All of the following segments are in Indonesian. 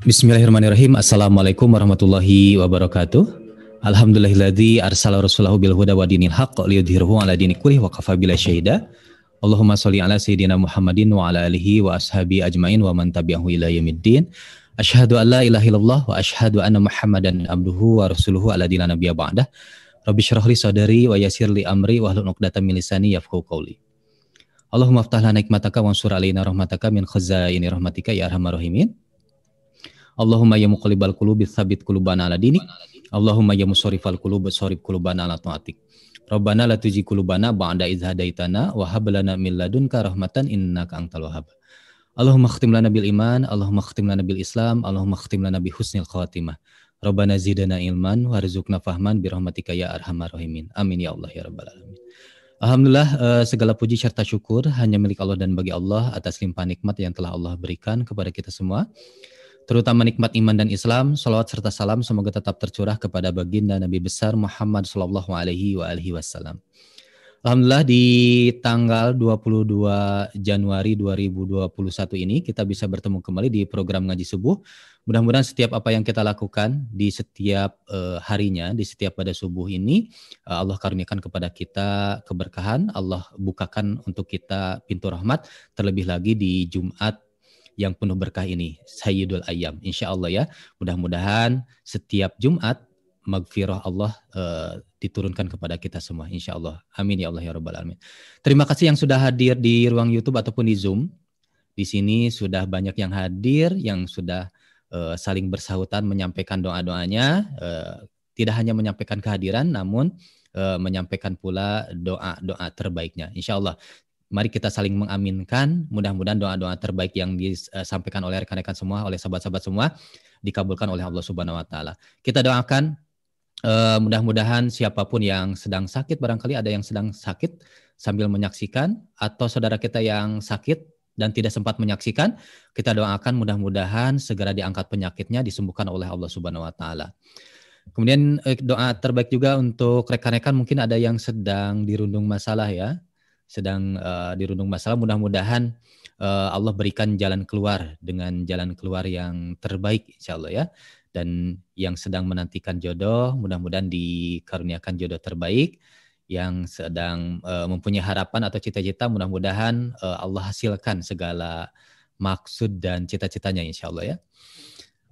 Bismillahirrahmanirrahim. Assalamualaikum warahmatullahi wabarakatuh. Alhamdulillahilladzi arsala rasulahu bil huda wa dinil haqq liyudhhirahu ala dini kulli wa kafa bila syahida. Allahumma shalli ala sayyidina Muhammadin wa ala alihi wa ashabi ajmain wa man tabi'ahu ila yaumiddin. Asyhadu an la ilaha illallah wa asyhadu anna Muhammadan abduhu wa rasuluhu ala dina nabiyya ba'dah. Rabbi syrah li sadari wa yasirli li amri wa hlun 'uqdatam min lisani yafqahu qawli. Allahumma aftah lana hikmataka wa ansur alaina rahmataka min khazaini rahmatika ya arhamar rahimin. Allahumma ya muqallibal qulubi tsabbit qulubana ala dinik. Allahumma ya musarrifal qulubi sarif qulubana ala taatik. Rabbana la tuzigh qulubana ba'da idh hadaitana wa hab lana min ladunka rahmatan innaka antal wahhab. Allahumma khtim lana bil iman, Allahumma khtim lana bil islam, Allahumma khtim lana bi husnil khatimah. Rabbana zidana ilman warzuqna fahman bi rahmatika ya arhamar rahimin. Amin ya Allah ya rabbal alamin. Alhamdulillah eh, segala puji serta syukur hanya milik Allah dan bagi Allah atas limpahan nikmat yang telah Allah berikan kepada kita semua terutama nikmat iman dan Islam, salawat serta salam semoga tetap tercurah kepada baginda Nabi besar Muhammad Shallallahu Alaihi Wasallam. Alhamdulillah di tanggal 22 Januari 2021 ini kita bisa bertemu kembali di program ngaji subuh. Mudah-mudahan setiap apa yang kita lakukan di setiap uh, harinya, di setiap pada subuh ini uh, Allah karuniakan kepada kita keberkahan, Allah bukakan untuk kita pintu rahmat terlebih lagi di Jumat yang penuh berkah ini, Sayyidul Ayam. Insya Allah ya, mudah-mudahan setiap Jumat magfirah Allah uh, diturunkan kepada kita semua insya Allah amin ya Allah ya rabbal alamin terima kasih yang sudah hadir di ruang YouTube ataupun di Zoom di sini sudah banyak yang hadir yang sudah uh, saling bersahutan menyampaikan doa doanya uh, eh, tidak hanya menyampaikan kehadiran namun menyampaikan pula doa doa terbaiknya insya Allah Mari kita saling mengaminkan. Mudah-mudahan doa-doa terbaik yang disampaikan oleh rekan-rekan semua, oleh sahabat-sahabat semua dikabulkan oleh Allah Subhanahu wa taala. Kita doakan eh, mudah-mudahan siapapun yang sedang sakit barangkali ada yang sedang sakit sambil menyaksikan atau saudara kita yang sakit dan tidak sempat menyaksikan, kita doakan mudah-mudahan segera diangkat penyakitnya disembuhkan oleh Allah Subhanahu wa taala. Kemudian eh, doa terbaik juga untuk rekan-rekan mungkin ada yang sedang dirundung masalah ya sedang uh, dirundung masalah. Mudah-mudahan uh, Allah berikan jalan keluar dengan jalan keluar yang terbaik insya Allah ya. Dan yang sedang menantikan jodoh, mudah-mudahan dikaruniakan jodoh terbaik. Yang sedang uh, mempunyai harapan atau cita-cita, mudah-mudahan uh, Allah hasilkan segala maksud dan cita-citanya insya Allah ya.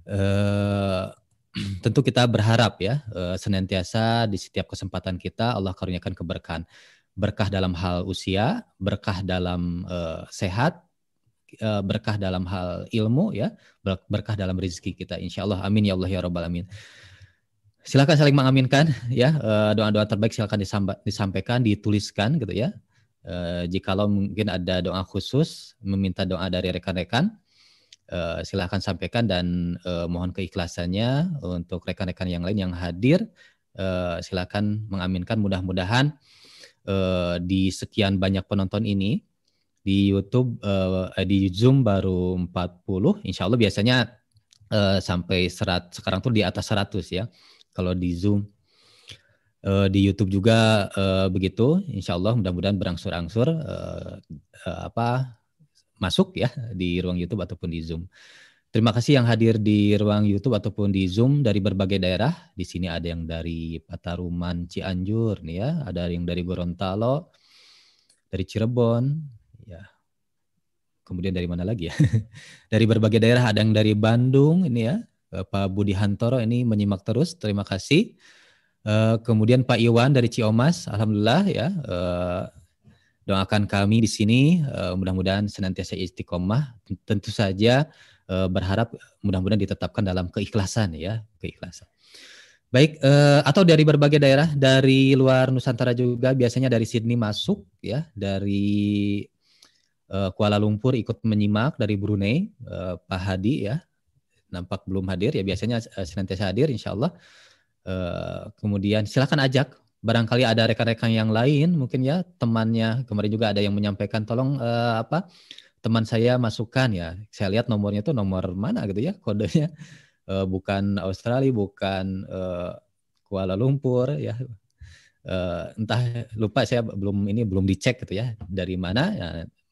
Uh, tentu kita berharap ya uh, senantiasa di setiap kesempatan kita Allah karuniakan keberkahan berkah dalam hal usia, berkah dalam uh, sehat, uh, berkah dalam hal ilmu ya, berkah dalam rezeki kita insya Allah amin ya Allah ya robbal amin. Silakan saling mengaminkan ya doa eh, doa-doa terbaik silakan disamba, disampaikan, dituliskan gitu ya. Uh, jikalau mungkin ada doa khusus meminta doa dari rekan-rekan uh, silahkan sampaikan dan uh, mohon keikhlasannya untuk rekan-rekan yang lain yang hadir uh, silahkan mengaminkan mudah-mudahan uh, di sekian banyak penonton ini di YouTube uh, di Zoom baru 40 Insya Allah biasanya uh, sampai serat sekarang tuh di atas 100 ya kalau di Zoom uh, di YouTube juga uh, begitu Insya Allah mudah-mudahan berangsur-angsur uh, uh, apa masuk ya di ruang YouTube ataupun di Zoom. Terima kasih yang hadir di ruang YouTube ataupun di Zoom dari berbagai daerah. Di sini ada yang dari Pataruman, Cianjur, nih ya. Ada yang dari Gorontalo, dari Cirebon, ya. Kemudian dari mana lagi ya? dari berbagai daerah ada yang dari Bandung, ini ya. Eh, Pak Budi Hantoro ini menyimak terus. Terima kasih. Eh, kemudian Pak Iwan dari Ciomas, alhamdulillah ya. Eh, doakan kami di sini, mudah-mudahan senantiasa istiqomah. Tentu saja Eh, berharap mudah-mudahan ditetapkan dalam keikhlasan ya, keikhlasan. Baik, eh, atau dari berbagai daerah dari luar Nusantara juga biasanya dari Sydney masuk ya, dari eh, Kuala Lumpur ikut menyimak dari Brunei eh, Pak Hadi ya, nampak belum hadir ya biasanya eh, senantiasa hadir Insya Allah. Eh, kemudian silakan ajak, barangkali ada rekan-rekan yang lain mungkin ya temannya kemarin juga ada yang menyampaikan tolong eh, apa teman saya masukkan ya saya lihat nomornya itu nomor mana gitu ya kodenya e, bukan Australia bukan e, Kuala Lumpur ya e, entah lupa saya belum ini belum dicek gitu ya dari mana ya,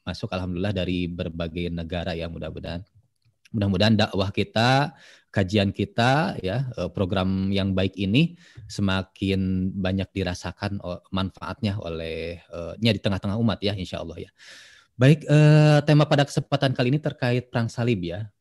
masuk alhamdulillah dari berbagai negara ya mudah-mudahan mudah-mudahan dakwah kita kajian kita ya program yang baik ini semakin banyak dirasakan manfaatnya olehnya di tengah-tengah umat ya insya Allah ya Baik, eh, tema pada kesempatan kali ini terkait perang salib ya.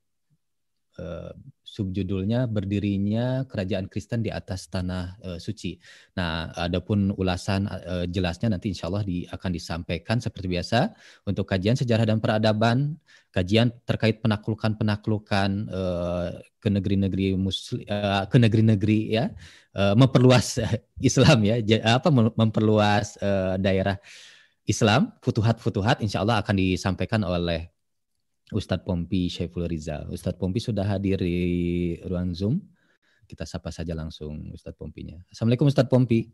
Eh, subjudulnya berdirinya kerajaan Kristen di atas tanah eh, suci. Nah, adapun ulasan eh, jelasnya nanti insya Allah di, akan disampaikan seperti biasa untuk kajian sejarah dan peradaban, kajian terkait penaklukan penaklukan eh, ke negeri-negeri muslim, eh, ke negeri-negeri ya, eh, memperluas Islam ya, apa memperluas eh, daerah Islam, futuhat-futuhat insya Allah akan disampaikan oleh Ustadz Pompi Syaiful Rizal. Ustadz Pompi sudah hadir di ruang Zoom. Kita sapa saja langsung Ustadz Pompinya. Assalamualaikum Ustadz Pompi.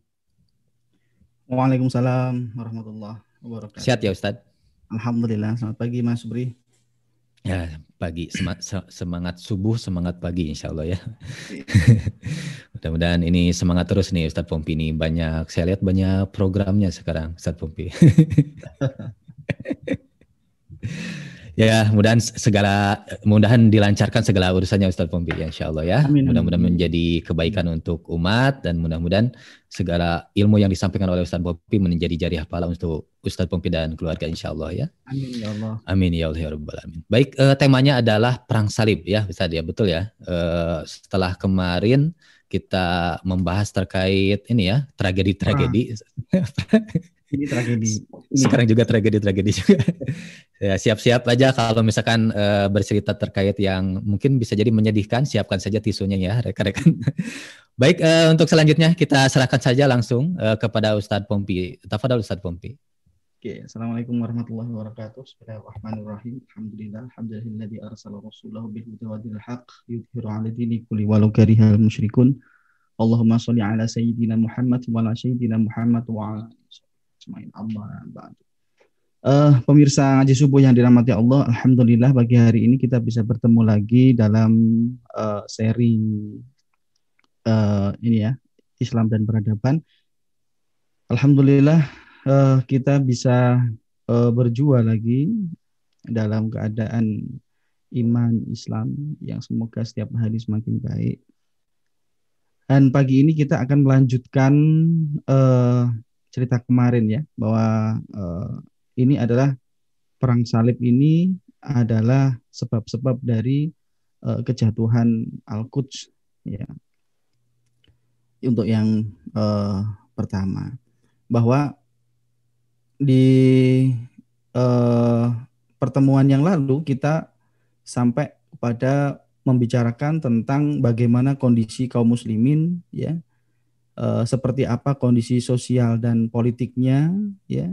Waalaikumsalam warahmatullahi wabarakatuh. Sehat ya Ustadz? Alhamdulillah. Selamat pagi Mas Bri ya pagi semangat subuh semangat pagi insya Allah ya mudah-mudahan ini semangat terus nih Ustadz Pompi ini banyak saya lihat banyak programnya sekarang Ustadz Pompi Ya, mudah mudahan segala mudahan dilancarkan segala urusannya Ustaz Pompi ya Allah ya. Mudah-mudahan menjadi kebaikan untuk umat dan mudah-mudahan segala ilmu yang disampaikan oleh Ustaz Pompi menjadi jariah pahala untuk Ustaz Pompi dan keluarga insyaallah ya. Amin ya Allah. Amin ya Allah ya Amin. Baik, eh, temanya adalah perang salib ya, dia ya, betul ya. Eh, setelah kemarin kita membahas terkait ini ya tragedi-tragedi ah. ini tragedi. Ini Sekarang juga tragedi-tragedi juga. ya, siap-siap aja kalau misalkan uh, bercerita terkait yang mungkin bisa jadi menyedihkan, siapkan saja tisunya ya rekan-rekan. Baik, uh, untuk selanjutnya kita serahkan saja langsung uh, kepada Ustadz Pompi. Tafadhal Ustadz Pompi. Oke, okay. Assalamualaikum warahmatullahi wabarakatuh. Bismillahirrahmanirrahim. Alhamdulillah, alhamdulilladzi arsala rasulahu bil huda wa dinil haq yudhiru 'ala dini kulli walau karihal musyrikun. Allahumma shalli ala sayyidina Muhammad wa ala sayyidina Muhammad wa ala semakin aman bang. Uh, eh, pemirsa ngaji subuh yang dirahmati Allah, alhamdulillah bagi hari ini kita bisa bertemu lagi dalam uh, eh, seri uh, eh, ini ya Islam dan peradaban. Alhamdulillah uh, kita bisa uh, berjua lagi dalam keadaan iman Islam yang semoga setiap hari semakin baik. Dan pagi ini kita akan melanjutkan uh, cerita kemarin ya bahwa uh, ini adalah perang salib ini adalah sebab-sebab dari uh, kejatuhan Al-Quds ya. Untuk yang uh, pertama bahwa di uh, pertemuan yang lalu kita sampai pada membicarakan tentang bagaimana kondisi kaum muslimin ya Eh, seperti apa kondisi sosial dan politiknya ya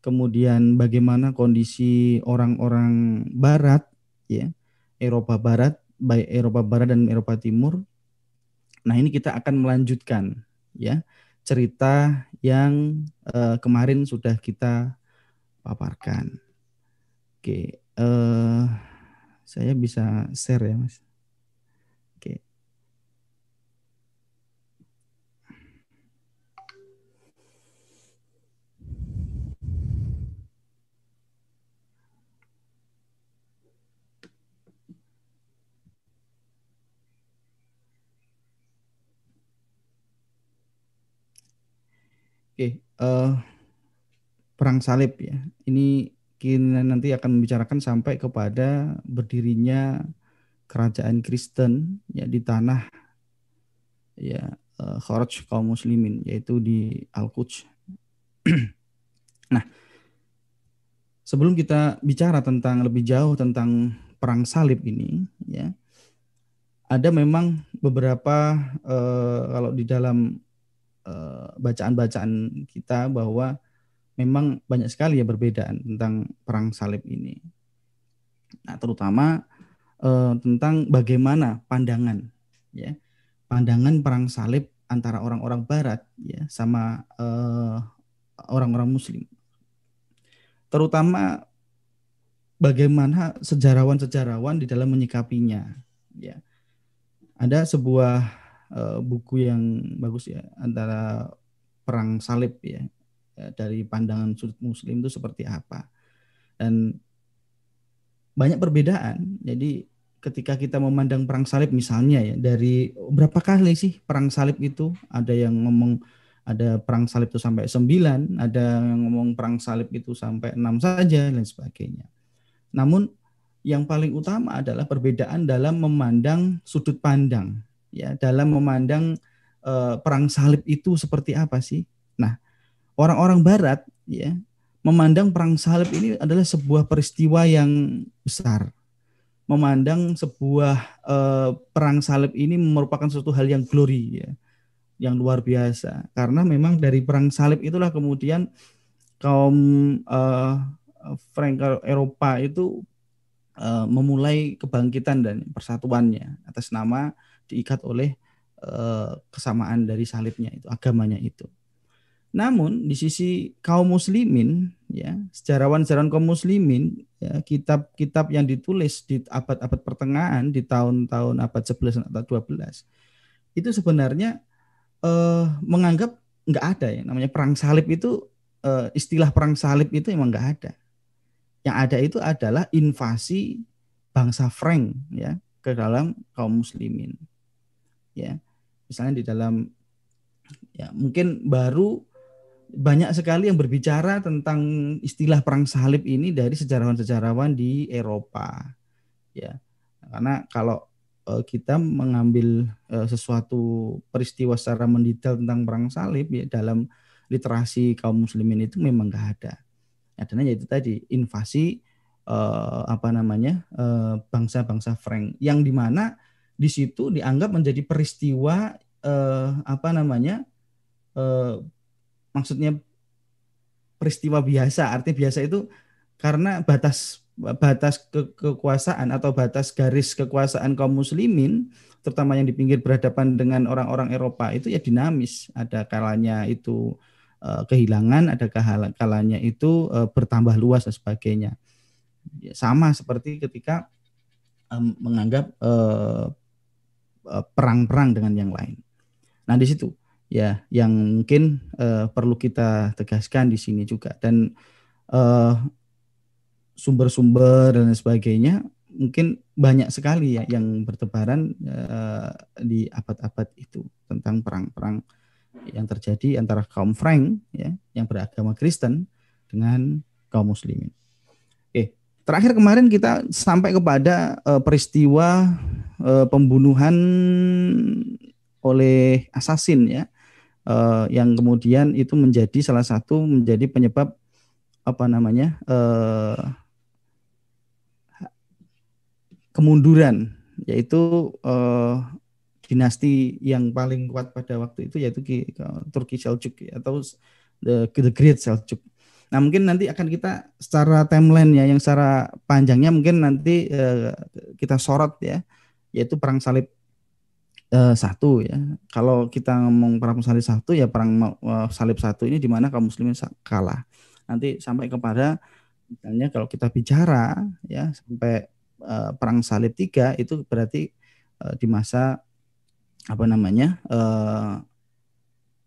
kemudian bagaimana kondisi orang-orang barat ya Eropa barat baik Eropa barat dan Eropa timur nah ini kita akan melanjutkan ya cerita yang uh, kemarin sudah kita paparkan oke uh, saya bisa share ya mas Oke, uh, perang salib ya. Ini kita nanti akan membicarakan sampai kepada berdirinya kerajaan Kristen ya di tanah ya uh, kaum muslimin yaitu di Al-Quds. nah, sebelum kita bicara tentang lebih jauh tentang perang salib ini ya ada memang beberapa uh, kalau di dalam Eh, bacaan-bacaan kita bahwa memang banyak sekali ya perbedaan tentang perang salib ini. Nah, terutama uh, tentang bagaimana pandangan ya. Pandangan perang salib antara orang-orang barat ya sama orang eh, orang-orang muslim. Terutama bagaimana sejarawan-sejarawan di dalam menyikapinya ya. Ada sebuah Eh, buku yang bagus ya antara perang salib ya, ya dari pandangan sudut muslim itu seperti apa dan banyak perbedaan jadi ketika kita memandang perang salib misalnya ya dari berapa kali sih perang salib itu ada yang ngomong ada perang salib itu sampai 9, ada yang ngomong perang salib itu sampai enam saja dan sebagainya. Namun yang paling utama adalah perbedaan dalam memandang sudut pandang ya dalam memandang uh, perang salib itu seperti apa sih? Nah, orang-orang barat ya memandang perang salib ini adalah sebuah peristiwa yang besar. Memandang sebuah uh, perang salib ini merupakan suatu hal yang glory ya, yang luar biasa. Karena memang dari perang salib itulah kemudian kaum uh, Frank Eropa itu memulai kebangkitan dan persatuannya atas nama diikat oleh eh, kesamaan dari salibnya itu, agamanya itu. Namun di sisi kaum muslimin, ya sejarawan-sejarawan kaum muslimin, ya, kitab-kitab yang ditulis di abad-abad pertengahan di tahun-tahun abad 11 atau 12 itu sebenarnya eh, menganggap nggak ada ya namanya perang salib itu eh, istilah perang salib itu emang nggak ada. Yang ada itu adalah invasi bangsa Frank ya ke dalam kaum muslimin ya misalnya di dalam ya mungkin baru banyak sekali yang berbicara tentang istilah perang salib ini dari sejarawan-sejarawan di Eropa ya karena kalau eh, kita mengambil eh, sesuatu peristiwa secara mendetail tentang perang salib ya dalam literasi kaum muslimin itu memang nggak ada adanya itu tadi invasi eh, apa namanya bangsa-bangsa Frank yang dimana di situ dianggap menjadi peristiwa eh, apa namanya eh, maksudnya peristiwa biasa arti biasa itu karena batas batas ke, kekuasaan atau batas garis kekuasaan kaum muslimin terutama yang di pinggir berhadapan dengan orang-orang Eropa itu ya dinamis ada kalanya itu eh, kehilangan ada kalanya itu eh, bertambah luas dan sebagainya ya, sama seperti ketika menganggap eh, Eh, perang-perang dengan yang lain. Nah, di situ ya yang mungkin uh, perlu kita tegaskan di sini juga dan sumber eh, sumber-sumber dan sebagainya mungkin banyak sekali ya yang bertebaran uh, di abad-abad itu tentang perang-perang yang terjadi antara kaum Frank ya yang beragama Kristen dengan kaum muslimin. Oke, terakhir kemarin kita sampai kepada uh, peristiwa e, pembunuhan oleh assassin ya e, yang kemudian itu menjadi salah satu menjadi penyebab apa namanya e, kemunduran yaitu e, dinasti yang paling kuat pada waktu itu yaitu Turki Seljuk ya, atau the, the Great Seljuk. Nah mungkin nanti akan kita secara timeline ya yang secara panjangnya mungkin nanti uh, kita sorot ya yaitu perang salib eh, satu ya. Kalau kita ngomong perang salib satu ya perang eh, salib satu ini di mana kaum muslimin kalah. Nanti sampai kepada misalnya kalau kita bicara ya sampai eh, perang salib tiga itu berarti di masa apa namanya eh,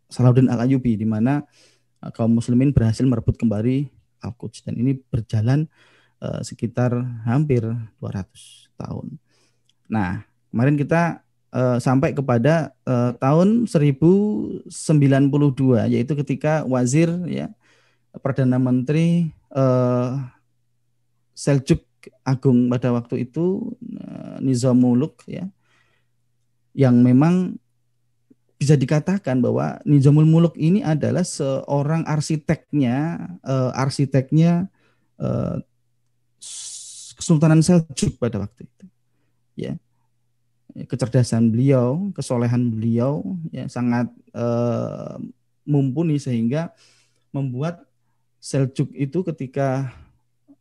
Salahuddin Al Ayyubi di mana kaum muslimin berhasil merebut kembali Al-Quds dan ini berjalan sekitar hampir 200 tahun. Nah, kemarin kita uh, sampai kepada uh, tahun 1092 yaitu ketika wazir ya perdana menteri uh, Seljuk Agung pada waktu itu uh, Nizamuluk ya yang memang bisa dikatakan bahwa Nizamul Muluk ini adalah seorang arsiteknya uh, arsiteknya uh, Kesultanan Seljuk pada waktu itu ya kecerdasan beliau, kesolehan beliau ya sangat eh, mumpuni sehingga membuat Seljuk itu ketika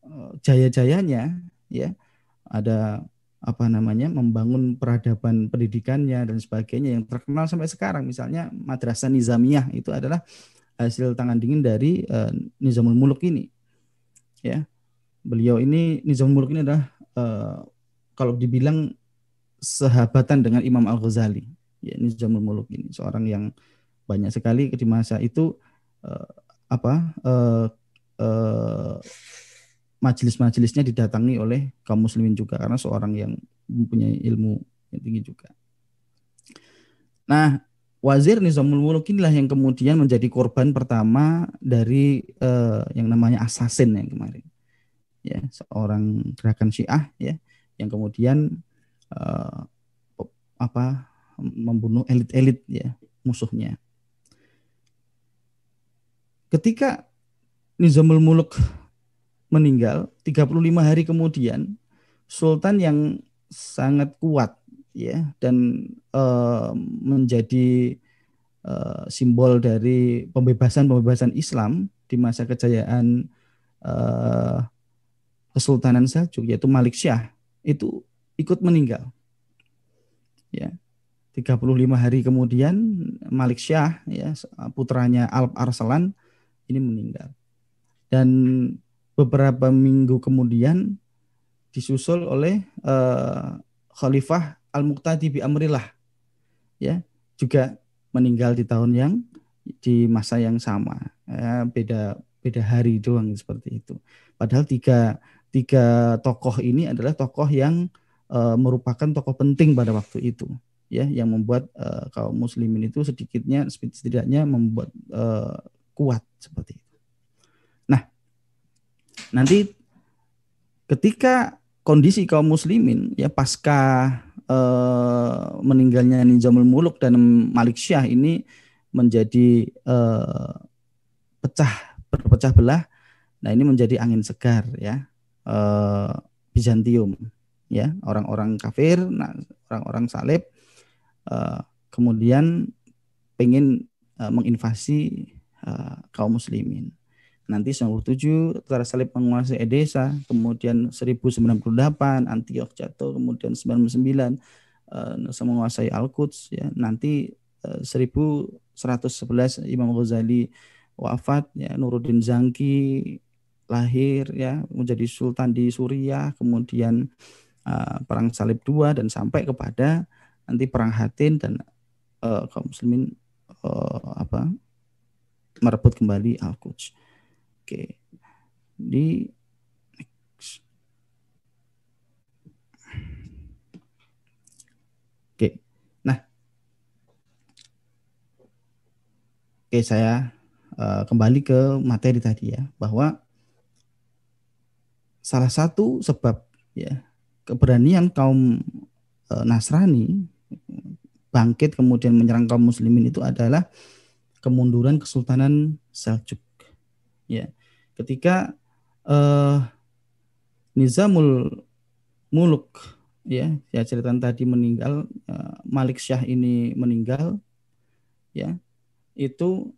eh, jaya-jayanya ya ada apa namanya membangun peradaban pendidikannya dan sebagainya yang terkenal sampai sekarang misalnya Madrasah Nizamiyah itu adalah hasil tangan dingin dari eh, Nizamul Muluk ini ya beliau ini Nizamul Muluk ini adalah eh, kalau dibilang sahabatan dengan Imam Al Ghazali, ya ini Jamul Muluk ini seorang yang banyak sekali di masa itu uh, apa uh, uh, majelis-majelisnya didatangi oleh kaum muslimin juga karena seorang yang mempunyai ilmu yang tinggi juga. Nah, Wazir Nizamul Muluk inilah yang kemudian menjadi korban pertama dari uh, yang namanya assassin yang kemarin. Ya, seorang gerakan Syiah ya yang kemudian uh, apa membunuh elit-elit ya musuhnya. Ketika Nizamul Muluk meninggal 35 hari kemudian sultan yang sangat kuat ya dan uh, menjadi uh, simbol dari pembebasan-pembebasan Islam di masa kejayaan uh, Kesultanan Seljuk yaitu Malik Syah itu ikut meninggal. Ya. 35 hari kemudian Malik Syah ya putranya Alp Arslan ini meninggal. Dan beberapa minggu kemudian disusul oleh uh, Khalifah Al-Muqtadi bi Amrillah ya juga meninggal di tahun yang di masa yang sama ya, beda beda hari doang seperti itu padahal tiga tiga tokoh ini adalah tokoh yang uh, merupakan tokoh penting pada waktu itu ya yang membuat uh, kaum muslimin itu sedikitnya setidaknya membuat uh, kuat seperti itu. Nah, nanti ketika kondisi kaum muslimin ya pasca uh, meninggalnya Nizamul Muluk dan Malik Syah ini menjadi uh, pecah berpecah belah. Nah, ini menjadi angin segar ya uh, eh, Bizantium ya orang-orang kafir nah orang-orang salib uh, kemudian pengen uh, menginvasi uh, kaum muslimin nanti 97 Tentara Salib menguasai Edesa, kemudian 1098 Antioch jatuh, kemudian 99 uh, Nusa menguasai Al-Quds ya. Nanti uh, 1111 Imam Ghazali wafat ya, Nuruddin Zangki lahir ya menjadi sultan di Suriah kemudian uh, perang salib dua dan sampai kepada nanti perang Hatin dan uh, kaum muslimin uh, apa merebut kembali Al-Quds. Oke. Di Oke. Nah. Oke, saya uh, kembali ke materi tadi ya bahwa salah satu sebab ya keberanian kaum e, Nasrani bangkit kemudian menyerang kaum muslimin itu adalah kemunduran Kesultanan Seljuk. Ya. Ketika eh, Nizamul Muluk ya, ya cerita tadi meninggal, eh, Malik Syah ini meninggal ya. Itu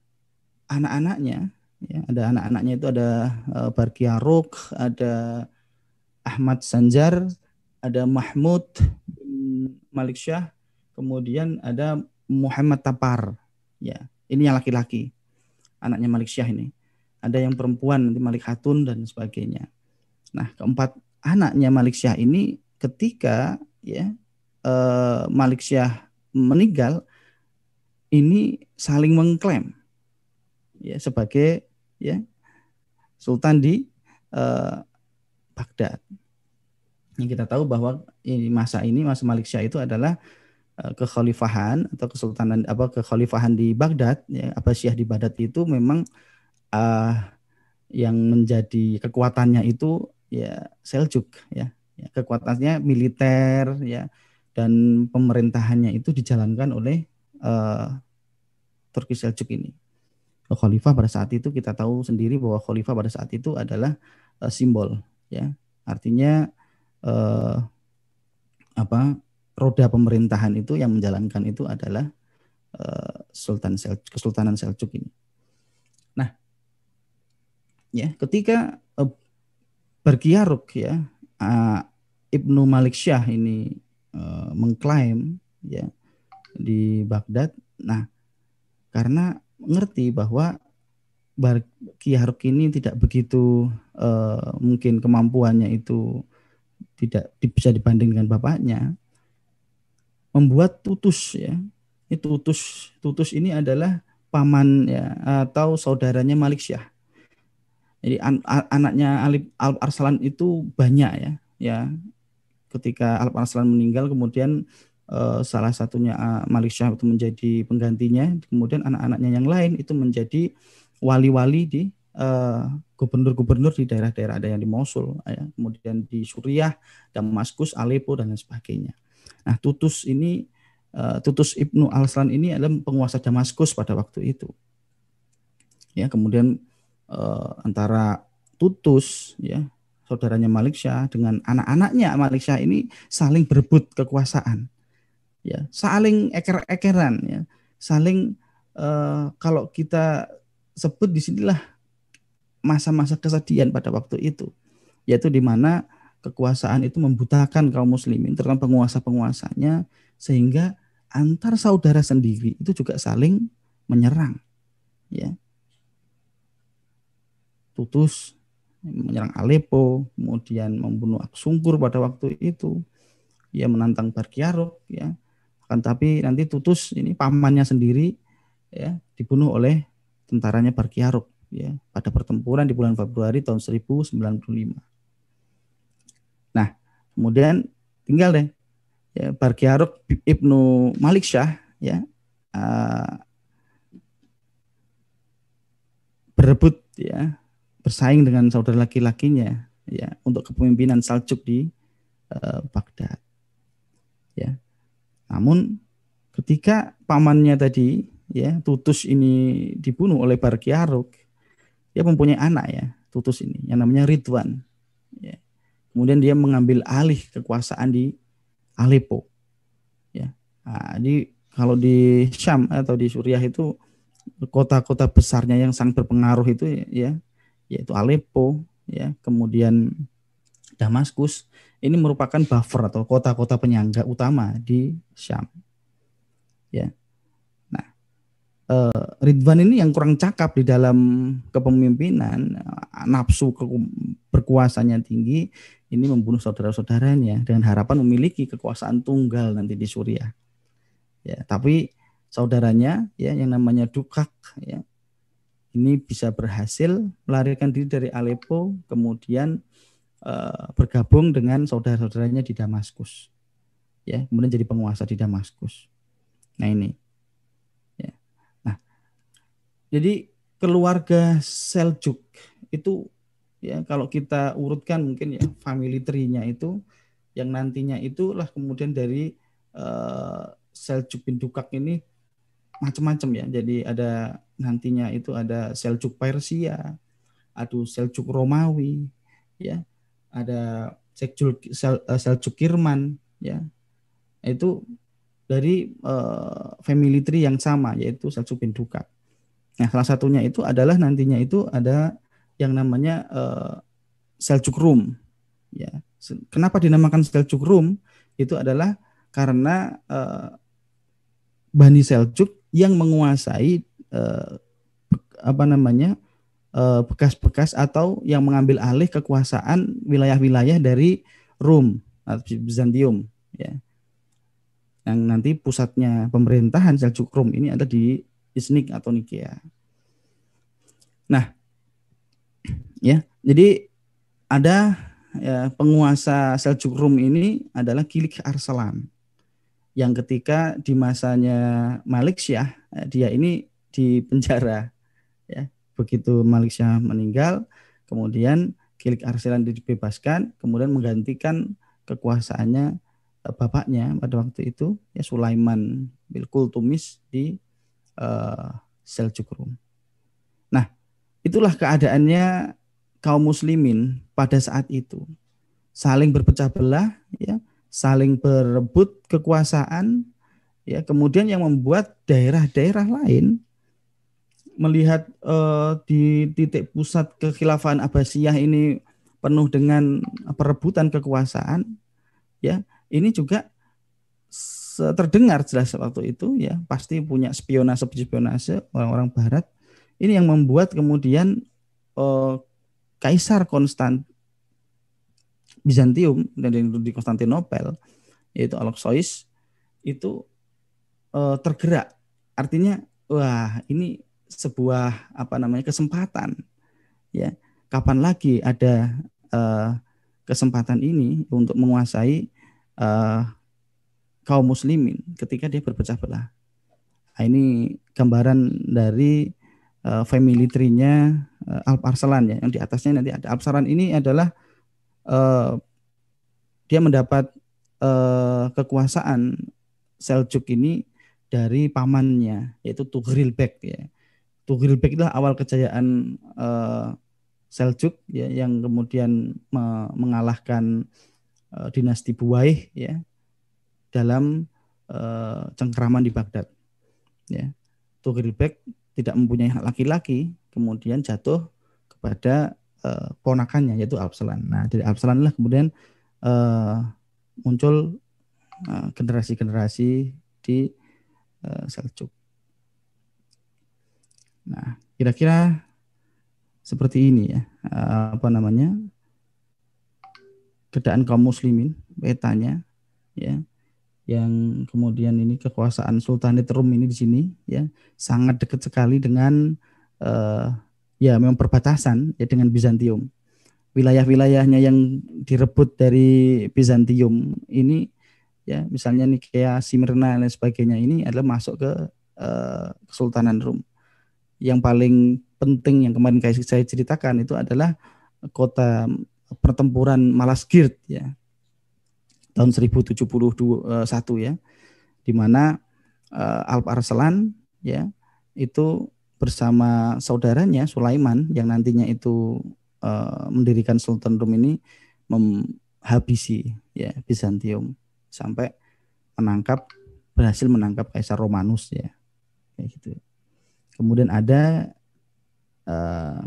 anak-anaknya Ya, ada anak-anaknya itu ada uh, eh, Barkia Ruk, ada Ahmad Sanjar, ada Mahmud Malik Syah, kemudian ada Muhammad Tapar. Ya, ini yang laki-laki. Anaknya Malik Syah ini. Ada yang perempuan nanti Malik Hatun dan sebagainya. Nah, keempat anaknya Malik Syah ini ketika ya eh, Malik Syah meninggal ini saling mengklaim ya sebagai ya sultan di eh, Baghdad. Yang kita tahu bahwa ini masa ini masa Malik Syah itu adalah eh, kekhalifahan atau kesultanan apa kekhalifahan di Baghdad ya apa Syiah di Baghdad itu memang eh, yang menjadi kekuatannya itu ya Seljuk ya. ya kekuatannya militer ya dan pemerintahannya itu dijalankan oleh uh, Turki Seljuk ini khalifah pada saat itu kita tahu sendiri bahwa khalifah pada saat itu adalah uh, simbol ya artinya uh, apa roda pemerintahan itu yang menjalankan itu adalah uh, Sultan Sel Kesultanan Seljuk ini nah ya ketika uh, Berkiaruk ya uh, Ibnu Malik Syah ini uh, mengklaim ya di Baghdad nah karena ngerti bahwa Kiai Haruk ini tidak begitu uh, mungkin kemampuannya itu tidak bisa dibandingkan bapaknya membuat tutus ya ini tutus tutus ini adalah paman ya atau saudaranya Malik Syah jadi an anaknya Alip Al arsalan itu banyak ya ya ketika Al arsalan meninggal kemudian Eh, salah satunya ah, Malik Syah itu menjadi penggantinya, kemudian anak-anaknya yang lain itu menjadi wali-wali di eh, gubernur-gubernur uh, di daerah-daerah ada yang di Mosul, ya. kemudian di Suriah, Damaskus, Aleppo dan sebagainya. Nah, Tutus ini uh, Tutus Ibnu Al-Aslan ini adalah penguasa Damaskus pada waktu itu. Ya, kemudian uh, antara Tutus ya, saudaranya Malik Syah dengan anak-anaknya Malik Syah ini saling berebut kekuasaan ya saling eker-ekeran ya saling uh, kalau kita sebut di sinilah masa-masa kesedihan pada waktu itu yaitu di mana kekuasaan itu membutakan kaum muslimin terutama penguasa-penguasanya sehingga antar saudara sendiri itu juga saling menyerang ya Tutus menyerang Aleppo kemudian membunuh Aksungkur pada waktu itu ya menantang Barkiarok ya akan tapi nanti Tutus ini pamannya sendiri ya dibunuh oleh tentaranya Barkiaruk ya pada pertempuran di bulan Februari tahun 1095. Nah, kemudian tinggal deh ya Barkiaruk Ibnu Malik Syah ya uh, berebut ya bersaing dengan saudara laki-lakinya ya untuk kepemimpinan Saljuk di uh, Baghdad. Ya. Namun ketika pamannya tadi ya Tutus ini dibunuh oleh Barkiaruk, dia mempunyai anak ya Tutus ini yang namanya Ridwan. Ya. Kemudian dia mengambil alih kekuasaan di Aleppo. Ya. Nah, jadi kalau di Syam atau di Suriah itu kota-kota besarnya yang sangat berpengaruh itu ya yaitu Aleppo ya kemudian Damaskus ini merupakan buffer atau kota-kota penyangga utama di Syam. Ya. Nah, eh, Ridwan ini yang kurang cakap di dalam kepemimpinan, eh, nafsu ke berkuasanya tinggi, ini membunuh saudara-saudaranya dengan harapan memiliki kekuasaan tunggal nanti di Suriah. Ya, tapi saudaranya ya yang namanya Dukak ya, ini bisa berhasil melarikan diri dari Aleppo kemudian Eh, bergabung dengan saudara-saudaranya di Damaskus. Ya, kemudian jadi penguasa di Damaskus. Nah, ini. Ya. Nah, jadi keluarga Seljuk itu ya kalau kita urutkan mungkin ya family tree-nya itu yang nantinya itulah kemudian dari uh, Seljuk bin Dukak ini macam-macam ya. Jadi ada nantinya itu ada Seljuk Persia, ada Seljuk Romawi, ya ada Sekjul, Sel, eh, Seljuk Kirman ya itu dari uh, family tree yang sama yaitu Seljuk bin Dukat. Nah salah satunya itu adalah nantinya itu ada yang namanya uh, eh, Seljuk Rum ya. Kenapa dinamakan Seljuk Rum? Itu adalah karena uh, Bani Seljuk yang menguasai uh, apa namanya Eh, bekas-bekas atau yang mengambil alih kekuasaan wilayah-wilayah dari Rum atau Bizantium ya. Yang nanti pusatnya pemerintahan Seljuk Rum ini ada di Isnik atau Nikea. Nah, ya. Jadi ada ya, penguasa Seljuk Rum ini adalah Kilik Arsalan yang ketika di masanya Malik Syah ya, dia ini di penjara begitu Syah meninggal, kemudian Kilik Arsilan dibebaskan, kemudian menggantikan kekuasaannya eh, bapaknya pada waktu itu ya Sulaiman Bilkul Tumis di uh, eh, Seljuk Nah, itulah keadaannya kaum muslimin pada saat itu. Saling berpecah belah ya, saling berebut kekuasaan ya, kemudian yang membuat daerah-daerah lain melihat uh, di titik pusat kekhilafahan Abbasiyah ini penuh dengan perebutan kekuasaan ya ini juga terdengar jelas waktu itu ya pasti punya spionase spionase orang-orang barat ini yang membuat kemudian eh, kaisar Konstant Bizantium dan di Konstantinopel yaitu Alexios itu eh, tergerak artinya wah ini sebuah apa namanya kesempatan ya kapan lagi ada uh, kesempatan ini untuk menguasai uh, kaum muslimin ketika dia berpecah belah nah, ini gambaran dari uh, family tree-nya uh, Alp Arsalan ya yang di atasnya nanti ada Alp Arsalan ini adalah uh, dia mendapat uh, kekuasaan Seljuk ini dari pamannya yaitu Tughril Beg ya Tughlbek itulah awal kejayaan uh, Seljuk ya yang kemudian me mengalahkan uh, dinasti Buwaih ya dalam uh, cengkeraman di Baghdad. Ya. Tughlbek tidak mempunyai hak laki-laki, kemudian jatuh kepada uh, ponakannya yaitu Absalan. Nah, dari Absalanlah kemudian uh, muncul generasi-generasi uh, di uh, Seljuk. Nah, kira-kira seperti ini ya, eh, apa namanya? Kedaan kaum muslimin, petanya ya yang kemudian ini kekuasaan Sultan Rum ini di sini ya sangat dekat sekali dengan uh, ya memang perbatasan ya dengan Bizantium. Wilayah-wilayahnya yang direbut dari Bizantium ini ya misalnya Nikea, Smyrna dan sebagainya ini adalah masuk ke uh, Kesultanan Rum yang paling penting yang kemarin saya ceritakan itu adalah kota pertempuran Malaskirt ya tahun 1071 eh, ya di mana uh, Alp Arslan ya itu bersama saudaranya Sulaiman yang nantinya itu uh, mendirikan Sultan Rum ini menghabisi ya Bizantium sampai menangkap berhasil menangkap Kaisar Romanus ya kayak gitu. Kemudian ada eh,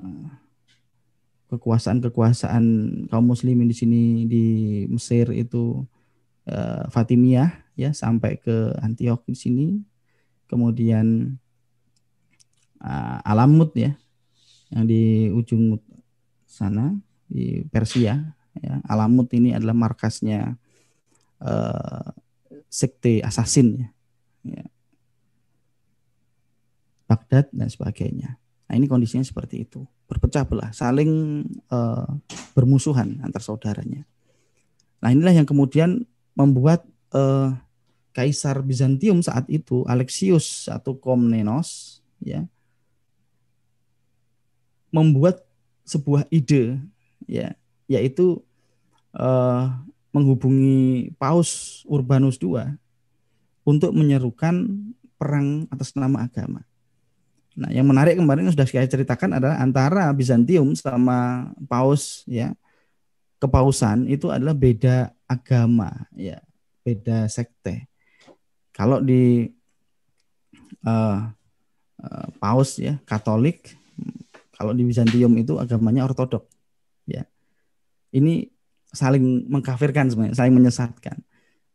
kekuasaan-kekuasaan uh, kaum muslimin di sini di Mesir itu uh, Fatimiyah ya sampai ke Antioch di sini. Kemudian uh, eh, Alamut ya yang di ujung sana di Persia ya. Alamut ini adalah markasnya uh, sekte asasin ya. ya. Baghdad dan sebagainya. Nah ini kondisinya seperti itu, berpecah belah, saling uh, bermusuhan antar saudaranya. Nah inilah yang kemudian membuat uh, Kaisar Bizantium saat itu Alexius atau Komnenos ya membuat sebuah ide ya yaitu uh, menghubungi Paus Urbanus II untuk menyerukan perang atas nama agama. Nah, yang menarik kemarin yang sudah saya ceritakan adalah antara Bizantium sama Paus ya. Kepausan itu adalah beda agama ya, beda sekte. Kalau di uh, uh, Paus ya, Katolik, kalau di Bizantium itu agamanya ortodok ya. Ini saling mengkafirkan sebenarnya, saling menyesatkan.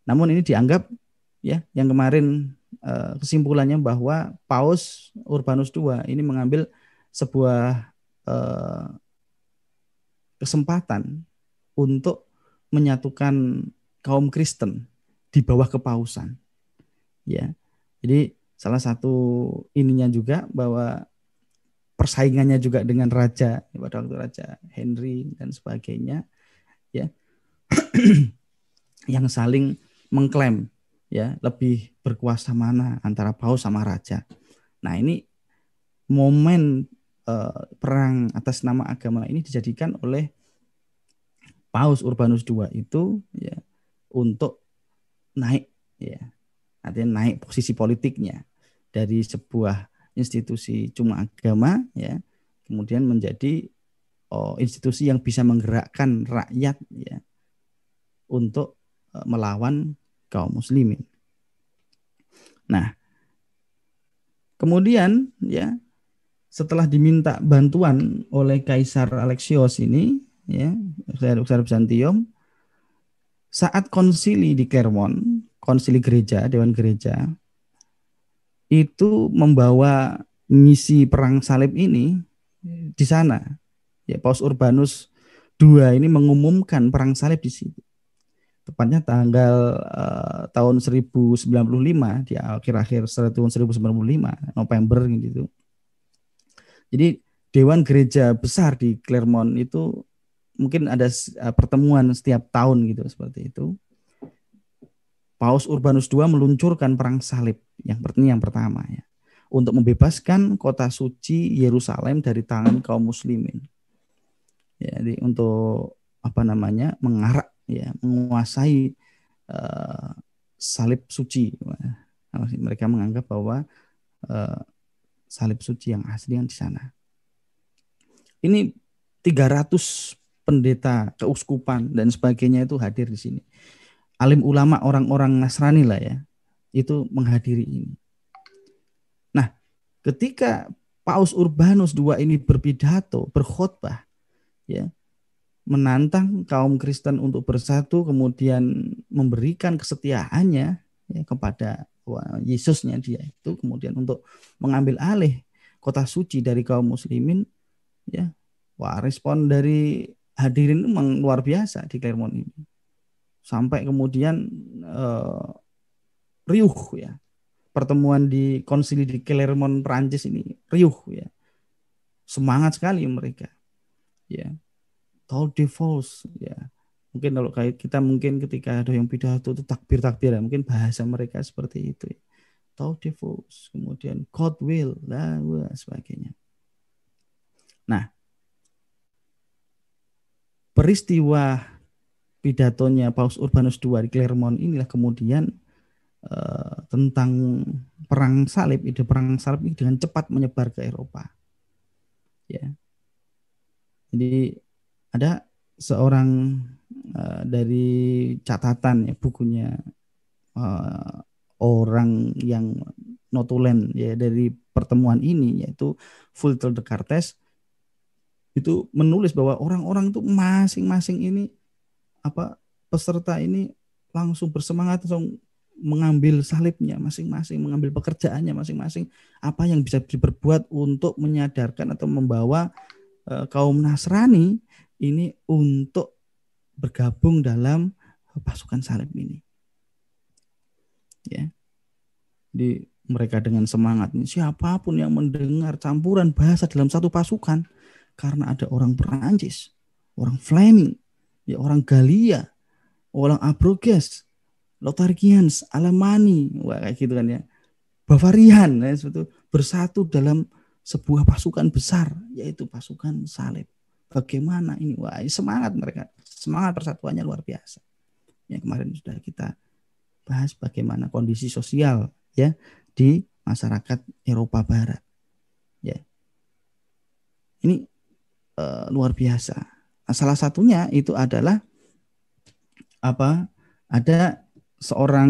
Namun ini dianggap ya yang kemarin Eh, kesimpulannya bahwa Paus Urbanus II ini mengambil sebuah eh, kesempatan untuk menyatukan kaum Kristen di bawah kepausan. Ya. Jadi salah satu ininya juga bahwa persaingannya juga dengan raja pada waktu raja Henry dan sebagainya ya yang saling mengklaim ya lebih berkuasa mana antara paus sama raja. Nah ini momen uh, perang atas nama agama ini dijadikan oleh paus Urbanus II itu ya untuk naik ya artinya naik posisi politiknya dari sebuah institusi cuma agama ya kemudian menjadi oh, institusi yang bisa menggerakkan rakyat ya untuk eh, melawan kaum muslimin Nah, kemudian ya setelah diminta bantuan oleh Kaisar Alexios ini ya Kaisar Bizantium saat konsili di Clermont, konsili gereja, dewan gereja itu membawa misi perang salib ini di sana. Ya Paus Urbanus II ini mengumumkan perang salib di situ tepatnya tanggal uh, tahun 1095 di akhir-akhir tahun 1095 November gitu. Jadi Dewan Gereja Besar di Clermont itu mungkin ada eh, pertemuan setiap tahun gitu seperti itu. Paus Urbanus II meluncurkan perang salib yang ini yang pertama ya untuk membebaskan kota suci Yerusalem dari tangan kaum muslimin. Ya, jadi untuk apa namanya mengarak ya menguasai uh, salib suci. Mereka menganggap bahwa uh, salib suci yang asli yang di sana. Ini 300 pendeta, keuskupan dan sebagainya itu hadir di sini. Alim ulama orang-orang Nasrani lah ya, itu menghadiri ini. Nah, ketika Paus Urbanus II ini berpidato, berkhutbah, ya, menantang kaum Kristen untuk bersatu kemudian memberikan kesetiaannya ya, kepada Yesusnya dia itu kemudian untuk mengambil alih kota suci dari kaum muslimin ya wah respon dari hadirin memang luar biasa di Clermont ini sampai kemudian eh, riuh ya pertemuan di konsili di Clermont Prancis ini riuh ya semangat sekali mereka ya atau defaults ya mungkin kalau kayak kita mungkin ketika ada yang pidato itu takbir takbir ya mungkin bahasa mereka seperti itu ya. atau kemudian God will dan sebagainya nah peristiwa pidatonya Paus Urbanus II di Clermont inilah kemudian eh, tentang perang salib ide perang salib ini dengan cepat menyebar ke Eropa ya jadi ada seorang uh, dari catatan ya bukunya uh, orang yang notulen ya dari pertemuan ini yaitu Fulter de Cartes itu menulis bahwa orang-orang itu masing-masing ini apa peserta ini langsung bersemangat langsung mengambil salibnya masing-masing, mengambil pekerjaannya masing-masing, apa yang bisa diperbuat untuk menyadarkan atau membawa uh, kaum Nasrani ini untuk bergabung dalam pasukan salib ini. Ya. Di mereka dengan semangat siapapun yang mendengar campuran bahasa dalam satu pasukan karena ada orang Perancis, orang Fleming, ya orang Galia, orang Abroges, Lotargians, Alemani, wah kayak gitu kan ya. Bavarian ya, bersatu dalam sebuah pasukan besar yaitu pasukan salib bagaimana ini wah semangat mereka semangat persatuannya luar biasa Ya kemarin sudah kita bahas bagaimana kondisi sosial ya di masyarakat Eropa Barat ya ini e, luar biasa nah, salah satunya itu adalah apa ada seorang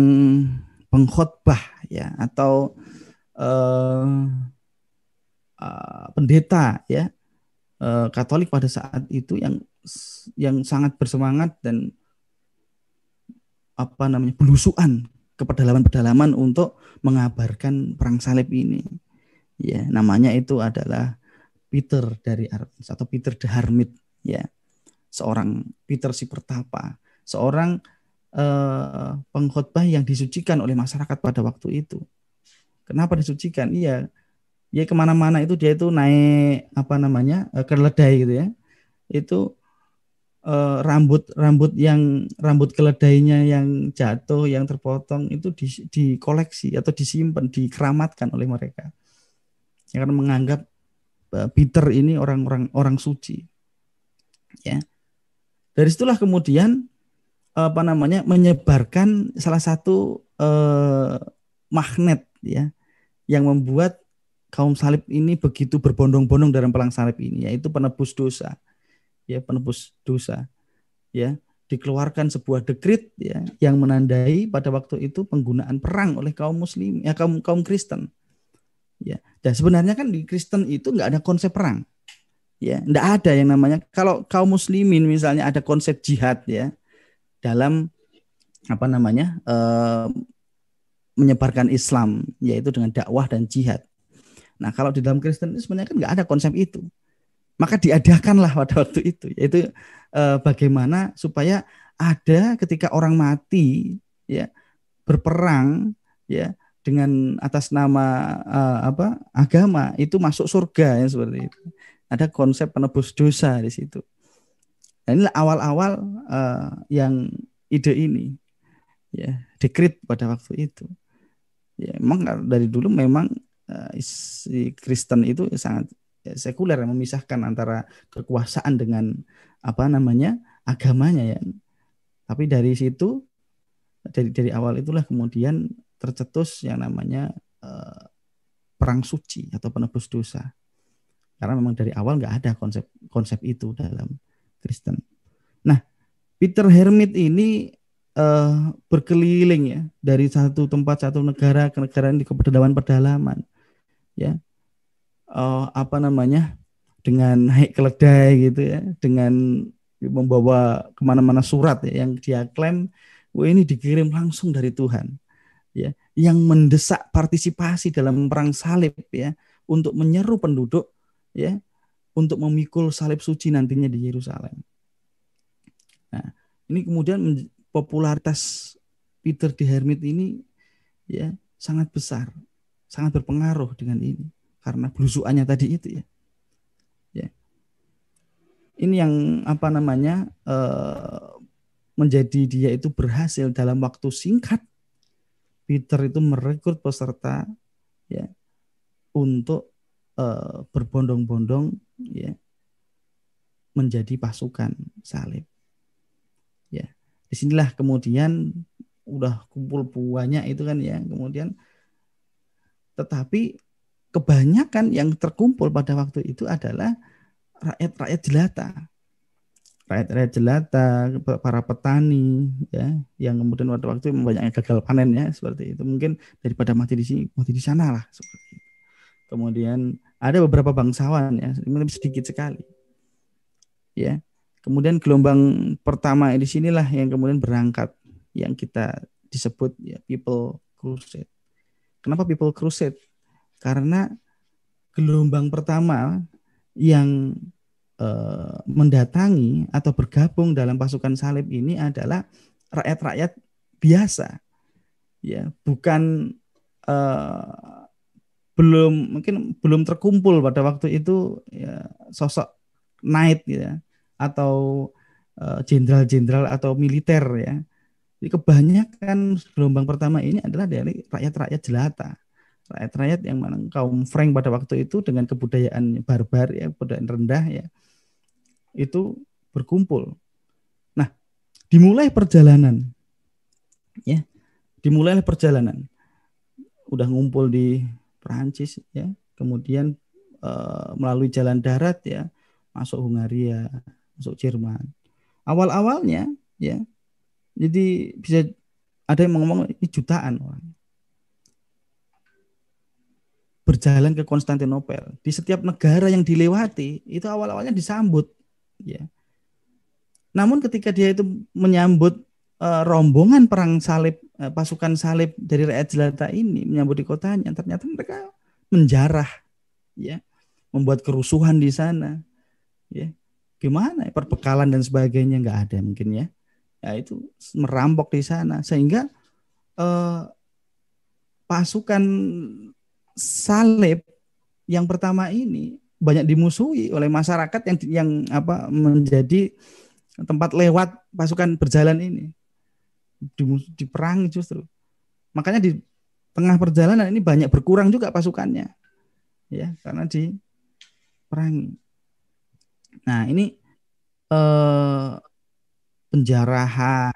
pengkhotbah ya atau e, Uh, pendeta ya Eh, Katolik pada saat itu yang yang sangat bersemangat dan apa namanya belusuan ke pedalaman-pedalaman untuk mengabarkan perang salib ini. Ya, namanya itu adalah Peter dari Arvins atau Peter the Hermit, ya. Seorang Peter si pertapa, seorang eh, pengkhotbah yang disucikan oleh masyarakat pada waktu itu. Kenapa disucikan? Iya, ya kemana-mana itu dia itu naik apa namanya uh, keledai gitu ya itu uh, rambut rambut yang rambut keledainya yang jatuh yang terpotong itu di, dikoleksi atau disimpan dikeramatkan oleh mereka yang karena menganggap uh, Peter ini orang-orang orang suci ya dari situlah kemudian apa namanya menyebarkan salah satu magnet ya yang membuat kaum salib ini begitu berbondong-bondong dalam pelang salib ini yaitu penebus dosa ya penebus dosa ya dikeluarkan sebuah dekrit ya yang menandai pada waktu itu penggunaan perang oleh kaum muslim ya kaum kaum Kristen ya dan sebenarnya kan di Kristen itu nggak ada konsep perang ya nggak ada yang namanya kalau kaum muslimin misalnya ada konsep jihad ya dalam apa namanya e, menyebarkan Islam yaitu dengan dakwah dan jihad Nah kalau di dalam Kristen itu sebenarnya kan nggak ada konsep itu. Maka diadakanlah pada waktu itu, yaitu eh, bagaimana supaya ada ketika orang mati ya berperang ya dengan atas nama eh, apa agama itu masuk surga ya seperti itu. Ada konsep penebus dosa di situ. Nah, inilah awal-awal eh, yang ide ini ya dekrit pada waktu itu. Ya memang dari dulu memang Eh, si Kristen itu sangat eh, sekuler yang memisahkan antara kekuasaan dengan apa namanya agamanya ya. Tapi dari situ dari dari awal itulah kemudian tercetus yang namanya eh, perang suci atau penebus dosa. Karena memang dari awal nggak ada konsep konsep itu dalam Kristen. Nah, Peter Hermit ini berkeliling ya dari satu tempat satu negara ke negara di ke pedalaman-pedalaman ya uh, apa namanya dengan naik keledai gitu ya dengan membawa kemana-mana surat ya, yang dia klaim Wah, ini dikirim langsung dari Tuhan ya yang mendesak partisipasi dalam perang salib ya untuk menyeru penduduk ya untuk memikul salib suci nantinya di Yerusalem. Nah, ini kemudian popularitas Peter di Hermit ini ya sangat besar sangat berpengaruh dengan ini karena blusuannya tadi itu ya. Ya. Ini yang apa namanya eh, menjadi dia itu berhasil dalam waktu singkat. Peter itu merekrut peserta ya untuk eh, berbondong-bondong ya menjadi pasukan salib. Ya. Disinilah kemudian udah kumpul buahnya itu kan ya. Kemudian tetapi kebanyakan yang terkumpul pada waktu itu adalah rakyat-rakyat jelata. Rakyat-rakyat jelata, para petani ya, yang kemudian pada waktu banyak yang gagal panen ya, seperti itu. Mungkin daripada mati di sini, mati di sana lah seperti itu. Kemudian ada beberapa bangsawan ya, lebih sedikit sekali. Ya. Kemudian gelombang pertama di sinilah yang kemudian berangkat yang kita disebut ya people crusade Kenapa People Crusade? Karena gelombang pertama yang uh, mendatangi atau bergabung dalam pasukan salib ini adalah rakyat-rakyat biasa. Ya, bukan uh, belum mungkin belum terkumpul pada waktu itu ya, sosok knight ya atau eh, jenderal-jenderal uh, atau militer ya jadi kebanyakan gelombang pertama ini adalah dari rakyat-rakyat jelata. Rakyat-rakyat yang mana kaum Frank pada waktu itu dengan kebudayaan barbar ya, kebudayaan rendah ya, itu berkumpul. Nah, dimulai perjalanan. Ya, dimulai perjalanan. Udah ngumpul di Prancis, ya, kemudian e, melalui jalan darat ya, masuk Hungaria, masuk Jerman. Awal-awalnya ya, jadi bisa ada yang ngomong ini jutaan orang. Berjalan ke Konstantinopel, di setiap negara yang dilewati itu awal-awalnya disambut, ya. Namun ketika dia itu menyambut uh, rombongan perang salib, uh, pasukan salib dari rakyat jelata ini menyambut di kotanya, ternyata mereka menjarah, ya, membuat kerusuhan di sana, ya. Gimana? Ya, perbekalan dan sebagainya nggak ada mungkin ya ya itu merampok di sana sehingga eh, pasukan Salib yang pertama ini banyak dimusuhi oleh masyarakat yang yang apa menjadi tempat lewat pasukan berjalan ini diperangi justru makanya di tengah perjalanan ini banyak berkurang juga pasukannya ya karena diperangi nah ini eh, penjarahan,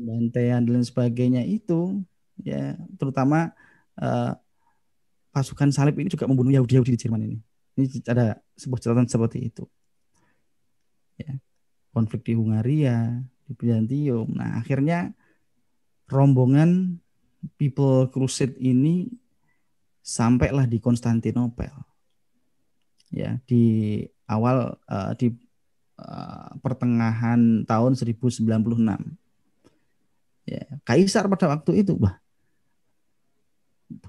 bantaian dan sebagainya itu ya terutama uh, pasukan salib ini juga membunuh Yahudi-Yahudi di Jerman ini. Ini ada sebuah catatan seperti itu. Ya. Konflik di Hungaria, di Byzantium. Nah, akhirnya rombongan People Crusade ini sampailah di Konstantinopel. Ya, di awal uh, di Eh, pertengahan tahun 1096. Ya, kaisar pada waktu itu, bah,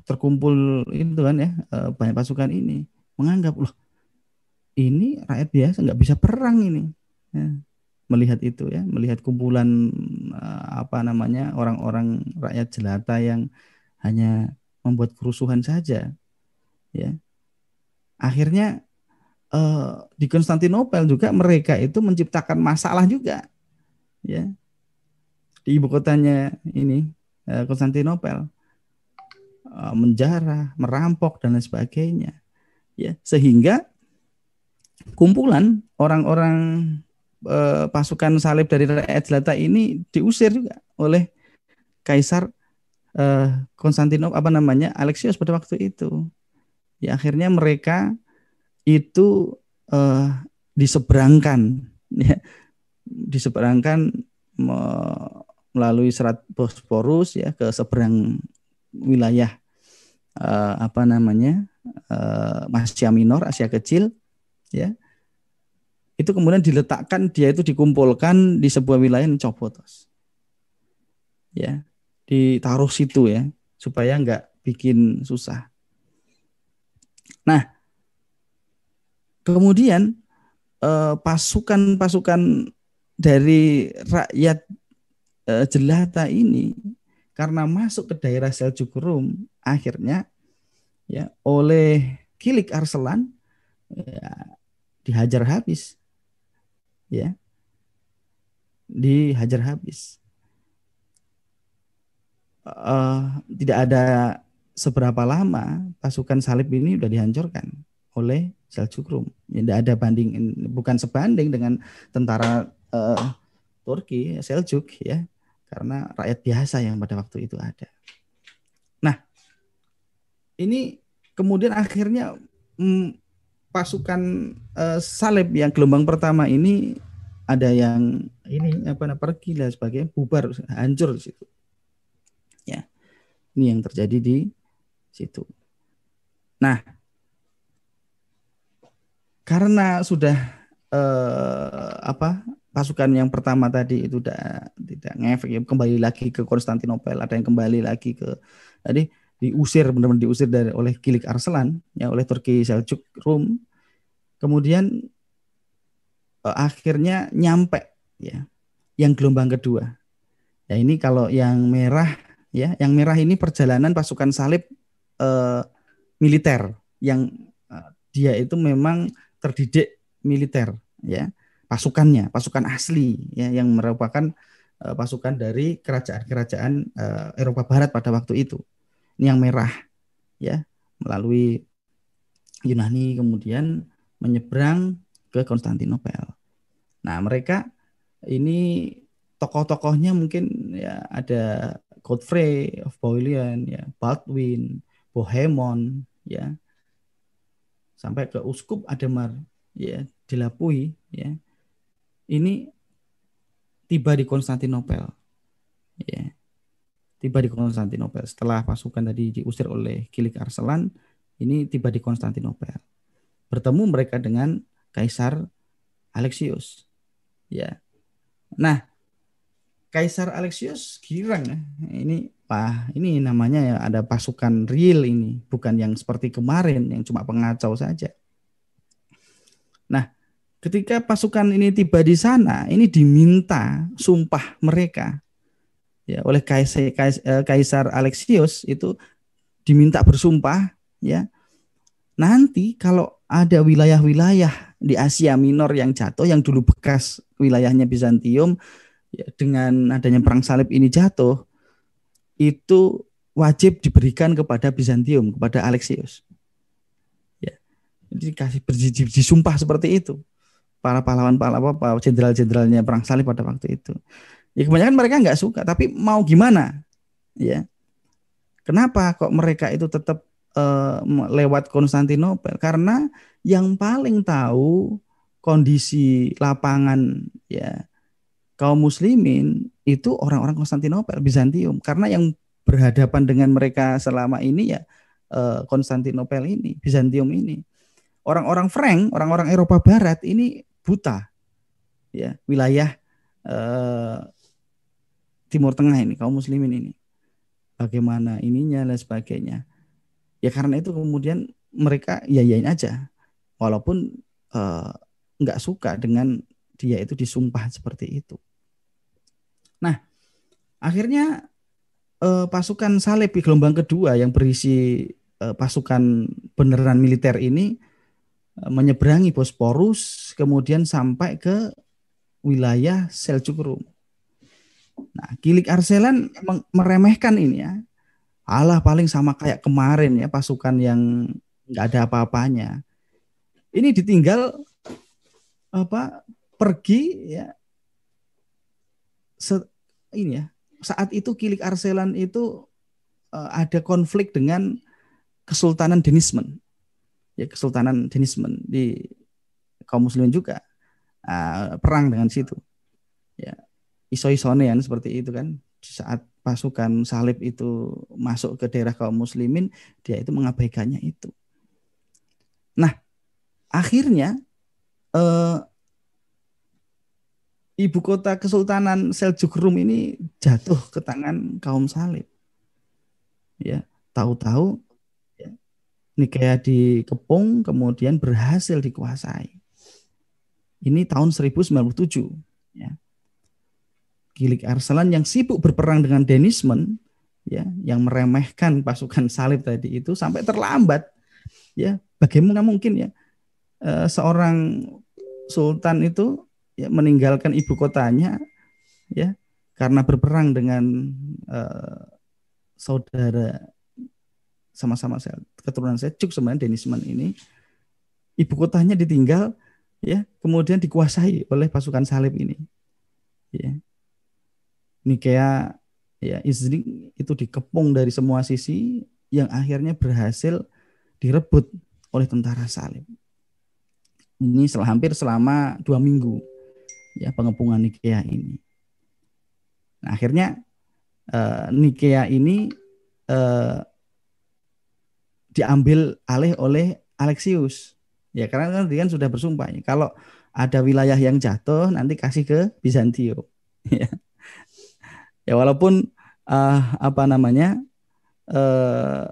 terkumpul itu kan ya eh, banyak pasukan ini menganggap loh ini rakyat biasa nggak bisa perang ini. Ya melihat itu ya melihat kumpulan eh, apa namanya orang-orang rakyat jelata yang hanya membuat kerusuhan saja ya akhirnya Eh, di Konstantinopel juga mereka itu menciptakan masalah juga, ya di ibu kotanya ini eh, Konstantinopel eh, menjarah, merampok dan lain sebagainya, ya sehingga kumpulan orang-orang pasukan salib dari rakyat jelata ini diusir juga oleh kaisar Konstantinop Konstantinopel apa namanya Alexios pada waktu itu. Ya akhirnya mereka itu uh, diseberangkan ya diseberangkan me melalui serat Bosporus ya ke seberang wilayah uh, apa namanya uh, Asia Minor Asia Kecil ya itu kemudian diletakkan dia itu dikumpulkan di sebuah wilayah yang cobotos ya ditaruh situ ya supaya nggak bikin susah nah Kemudian eh, pasukan-pasukan dari rakyat eh, jelata ini karena masuk ke daerah Seljuk Rum akhirnya ya oleh Kilik Arslan ya, dihajar habis ya dihajar habis uh, tidak ada seberapa lama pasukan salib ini sudah dihancurkan oleh Seljukrum. Tidak ya, ada banding, bukan sebanding dengan tentara uh, Turki Seljuk ya, karena rakyat biasa yang pada waktu itu ada. Nah, ini kemudian akhirnya mm, pasukan uh, Salib yang gelombang pertama ini ada yang ini apa pergi lah sebagainya bubar hancur di situ. Ya, ini yang terjadi di situ. Nah, karena sudah eh, apa pasukan yang pertama tadi itu tidak tidak ngefek ya kembali lagi ke Konstantinopel ada yang kembali lagi ke tadi diusir benar-benar diusir dari oleh Kilik Arslan ya oleh Turki Seljuk Rum kemudian eh, akhirnya nyampe ya yang gelombang kedua ya ini kalau yang merah ya yang merah ini perjalanan pasukan salib eh, militer yang eh, dia itu memang terdidik militer ya pasukannya pasukan asli ya yang merupakan uh, pasukan dari kerajaan-kerajaan uh, Eropa Barat pada waktu itu ini yang merah ya melalui Yunani kemudian menyeberang ke Konstantinopel. Nah mereka ini tokoh-tokohnya mungkin ya ada Godfrey of Bouillon, ya Baldwin, Bohemond, ya sampai ke uskup Ademar ya dilapui ya ini tiba di Konstantinopel ya tiba di Konstantinopel setelah pasukan tadi diusir oleh Kilik Arselan ini tiba di Konstantinopel bertemu mereka dengan Kaisar Alexius ya nah Kaisar Alexius girang ya. ini apa ini namanya ya ada pasukan real ini bukan yang seperti kemarin yang cuma pengacau saja nah ketika pasukan ini tiba di sana ini diminta sumpah mereka ya oleh kaisar kaisar eh, Alexius itu diminta bersumpah ya nanti kalau ada wilayah-wilayah di Asia Minor yang jatuh yang dulu bekas wilayahnya Bizantium ya, dengan adanya perang salib ini jatuh itu wajib diberikan kepada Bizantium, kepada Alexius. Ya. Jadi kasih disumpah seperti itu para pahlawan-pahlawan, apa jenderal-jenderalnya perang salib pada waktu itu. Ya kebanyakan mereka nggak suka, tapi mau gimana? Ya. Kenapa kok mereka itu tetap uh, lewat Konstantinopel? Karena yang paling tahu kondisi lapangan ya kaum muslimin itu orang-orang Konstantinopel Bizantium karena yang berhadapan dengan mereka selama ini ya eh, Konstantinopel ini Bizantium ini orang-orang Frank orang-orang Eropa Barat ini buta ya wilayah eh, Timur Tengah ini kaum muslimin ini bagaimana ininya dan sebagainya ya karena itu kemudian mereka yayain aja walaupun eh, suka dengan dia itu disumpah seperti itu Nah, akhirnya eh, pasukan Saleh di gelombang kedua yang berisi eh, pasukan beneran militer ini eh, menyeberangi Bosporus kemudian sampai ke wilayah Seljuk Rum. Nah, Kilik Arselan meremehkan ini ya. Allah paling sama kayak kemarin ya pasukan yang nggak ada apa-apanya. Ini ditinggal apa pergi ya se, ini ya saat itu Kilik Arselan itu uh, ada konflik dengan Kesultanan Denismen ya Kesultanan Denismen di kaum Muslimin juga uh, perang dengan situ ya iso-isone seperti itu kan saat pasukan salib itu masuk ke daerah kaum muslimin dia itu mengabaikannya itu nah akhirnya eh, ibu kota Kesultanan Seljuk Rum ini jatuh ke tangan kaum salib. Ya, tahu-tahu ya, Nikea dikepung kemudian berhasil dikuasai. Ini tahun 1097 ya. Gilik Arsalan yang sibuk berperang dengan Denismen ya, yang meremehkan pasukan salib tadi itu sampai terlambat ya. Bagaimana mungkin ya eh, seorang sultan itu ya, meninggalkan ibu kotanya ya karena berperang dengan uh, saudara sama-sama saya keturunan saya cuk sebenarnya Denisman ini ibu kotanya ditinggal ya kemudian dikuasai oleh pasukan salib ini ya Nikea ya Izri itu dikepung dari semua sisi yang akhirnya berhasil direbut oleh tentara salib ini sel hampir selama dua minggu ya pengepungan Nikea ini. Nah, akhirnya eh, Nikea ini eh, diambil alih oleh Alexius. Ya karena kan dia sudah bersumpah ya. Kalau ada wilayah yang jatuh nanti kasih ke Bizantium. ya. ya walaupun eh, apa namanya eh,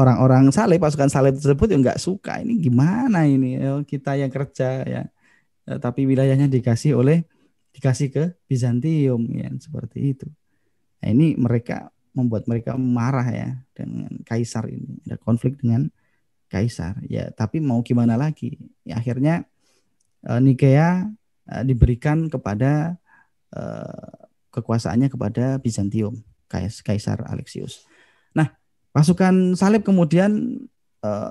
orang-orang salib pasukan salib tersebut ya nggak suka ini gimana ini eh, kita yang kerja ya Eh, tapi wilayahnya dikasih oleh dikasih ke Bizantium ya seperti itu. Nah, ini mereka membuat mereka marah ya dengan kaisar ini. Ada konflik dengan kaisar. Ya, tapi mau gimana lagi? Ya, akhirnya eh, Nikea eh, diberikan kepada kekuasaannya kepada Bizantium, Kaisar Alexius. Nah, pasukan salib kemudian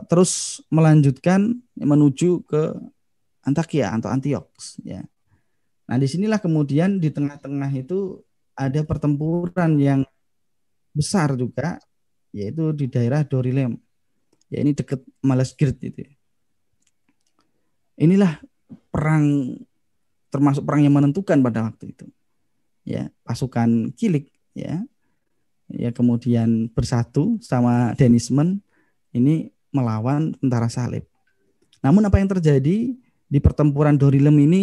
terus melanjutkan menuju ke Antakia atau Antiox ya. Nah, disinilah kemudian di tengah-tengah itu ada pertempuran yang besar juga yaitu di daerah Dorilem. Ya ini dekat Malasgirt itu. Ya. Inilah perang termasuk perang yang menentukan pada waktu itu. Ya, pasukan Kilik ya. Ya kemudian bersatu sama Denisman ini melawan tentara Salib. Namun apa yang terjadi? di pertempuran Dorilem ini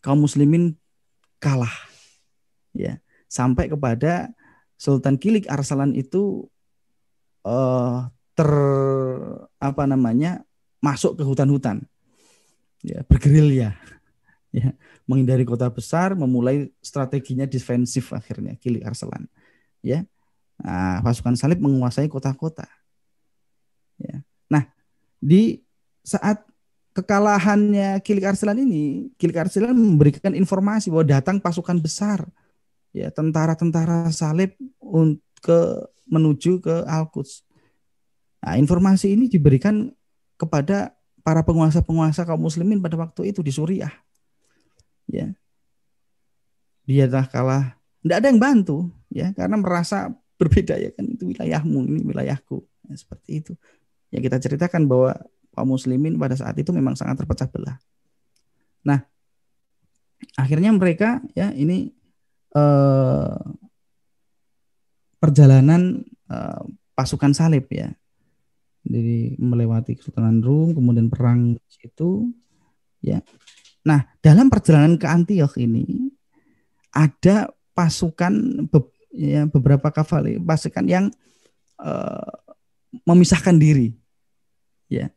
kaum muslimin kalah. Ya, sampai kepada Sultan Kilik Arsalan itu uh, ter apa namanya masuk ke hutan-hutan ya bergerilya ya menghindari kota besar memulai strateginya defensif akhirnya Kilik Arsalan ya nah, pasukan salib menguasai kota-kota ya nah di saat kekalahannya Kilik Arselan ini, Kilik Arselan memberikan informasi bahwa datang pasukan besar ya tentara-tentara salib ke menuju ke Al-Quds. Nah, informasi ini diberikan kepada para penguasa-penguasa kaum muslimin pada waktu itu di Suriah. Ya. Dia dah kalah, tidak ada yang bantu ya karena merasa berbeda ya kan itu wilayahmu ini wilayahku ya, seperti itu. Ya kita ceritakan bahwa kaum muslimin pada saat itu memang sangat terpecah belah. Nah, akhirnya mereka ya ini eh, perjalanan eh, pasukan salib ya. Jadi melewati Kesultanan Rum, kemudian perang itu ya. Nah, dalam perjalanan ke Antioch ini ada pasukan be ya, beberapa kavali pasukan yang eh, memisahkan diri ya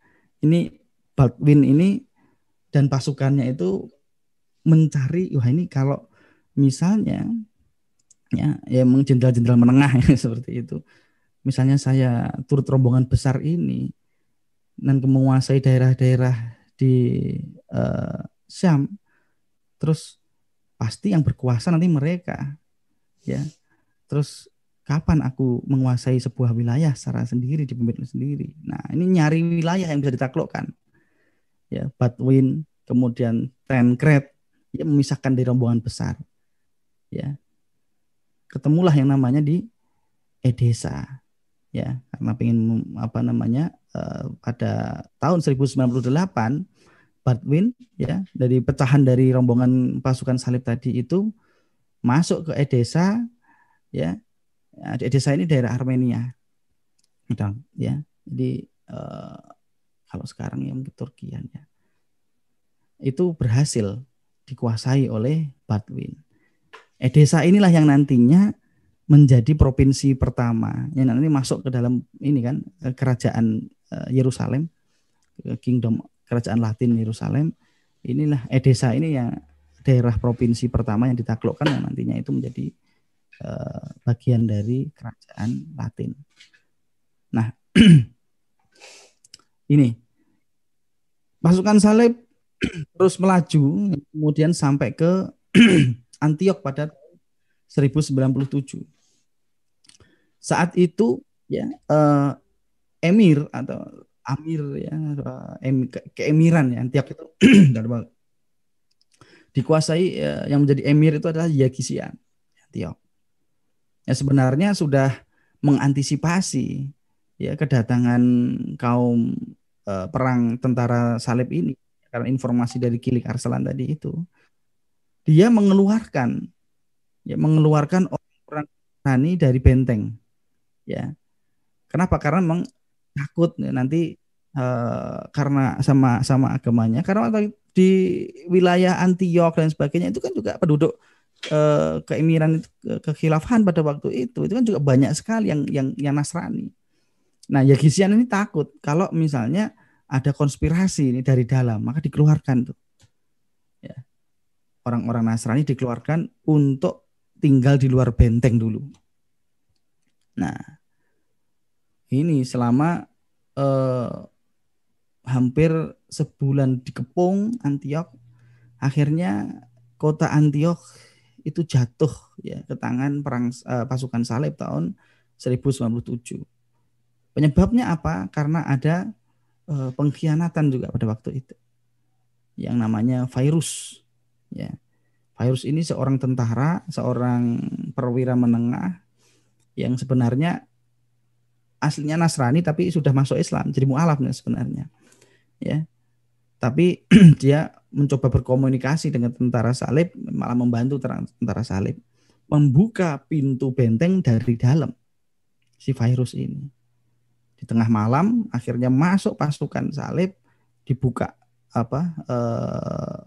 ini Baldwin ini dan pasukannya itu mencari wah ini kalau misalnya ya ya jenderal-jenderal menengah ya, seperti itu misalnya saya turut rombongan besar ini dan menguasai daerah-daerah di uh, eh, Syam terus pasti yang berkuasa nanti mereka ya terus kapan aku menguasai sebuah wilayah secara sendiri di pemimpin sendiri. Nah, ini nyari wilayah yang bisa ditaklukkan. Ya, Batwin, kemudian Tenkret, ya memisahkan dari rombongan besar. Ya. Ketemulah yang namanya di Edesa. Ya, karena pengen apa namanya uh, pada tahun 1098 Batwin ya dari pecahan dari rombongan pasukan salib tadi itu masuk ke Edesa ya Ya, desa ini daerah Armenia dan gitu, ya jadi eh, kalau sekarang yang ke Turkian ya, ya itu berhasil dikuasai oleh Batwin. Edesa eh, inilah yang nantinya menjadi provinsi pertama yang nanti masuk ke dalam ini kan eh, kerajaan Yerusalem, kingdom kerajaan Latin Yerusalem. Inilah Edesa ini yang daerah provinsi pertama yang ditaklukkan yang nantinya itu menjadi Eh, bagian dari kerajaan Latin. Nah, ini pasukan Salib terus melaju kemudian sampai ke Antioch pada 1097. Saat itu ya eh, emir atau amir ya eh, em, ke, keemiran ya Antioch itu dikuasai eh, yang menjadi emir itu adalah Yagisian Antioch yang sebenarnya sudah mengantisipasi ya kedatangan kaum e, perang tentara salib ini karena informasi dari Kilik Arsalan tadi itu dia mengeluarkan ya mengeluarkan orang Nasrani dari benteng ya kenapa karena memang takut ya, nanti e, karena sama sama agamanya karena di wilayah Antioch dan sebagainya itu kan juga penduduk Eh, ke keemiran itu kekhilafahan pada waktu itu itu kan juga banyak sekali yang yang yang Nasrani. Nah, Yagisian ini takut kalau misalnya ada konspirasi ini dari dalam, maka dikeluarkan tuh. Ya. Orang-orang Nasrani dikeluarkan untuk tinggal di luar benteng dulu. Nah, ini selama eh, hampir sebulan dikepung antioch akhirnya kota antioch itu jatuh ya ke tangan perang uh, pasukan Salib tahun 1097. Penyebabnya apa? Karena ada uh, pengkhianatan juga pada waktu itu. Yang namanya virus ya. Virus ini seorang tentara, seorang perwira menengah yang sebenarnya aslinya Nasrani tapi sudah masuk Islam, jadi mualafnya sebenarnya. Ya, tapi dia mencoba berkomunikasi dengan tentara salib, malah membantu tentara salib. Membuka pintu benteng dari dalam si virus ini. Di tengah malam akhirnya masuk pasukan salib, dibuka apa eh,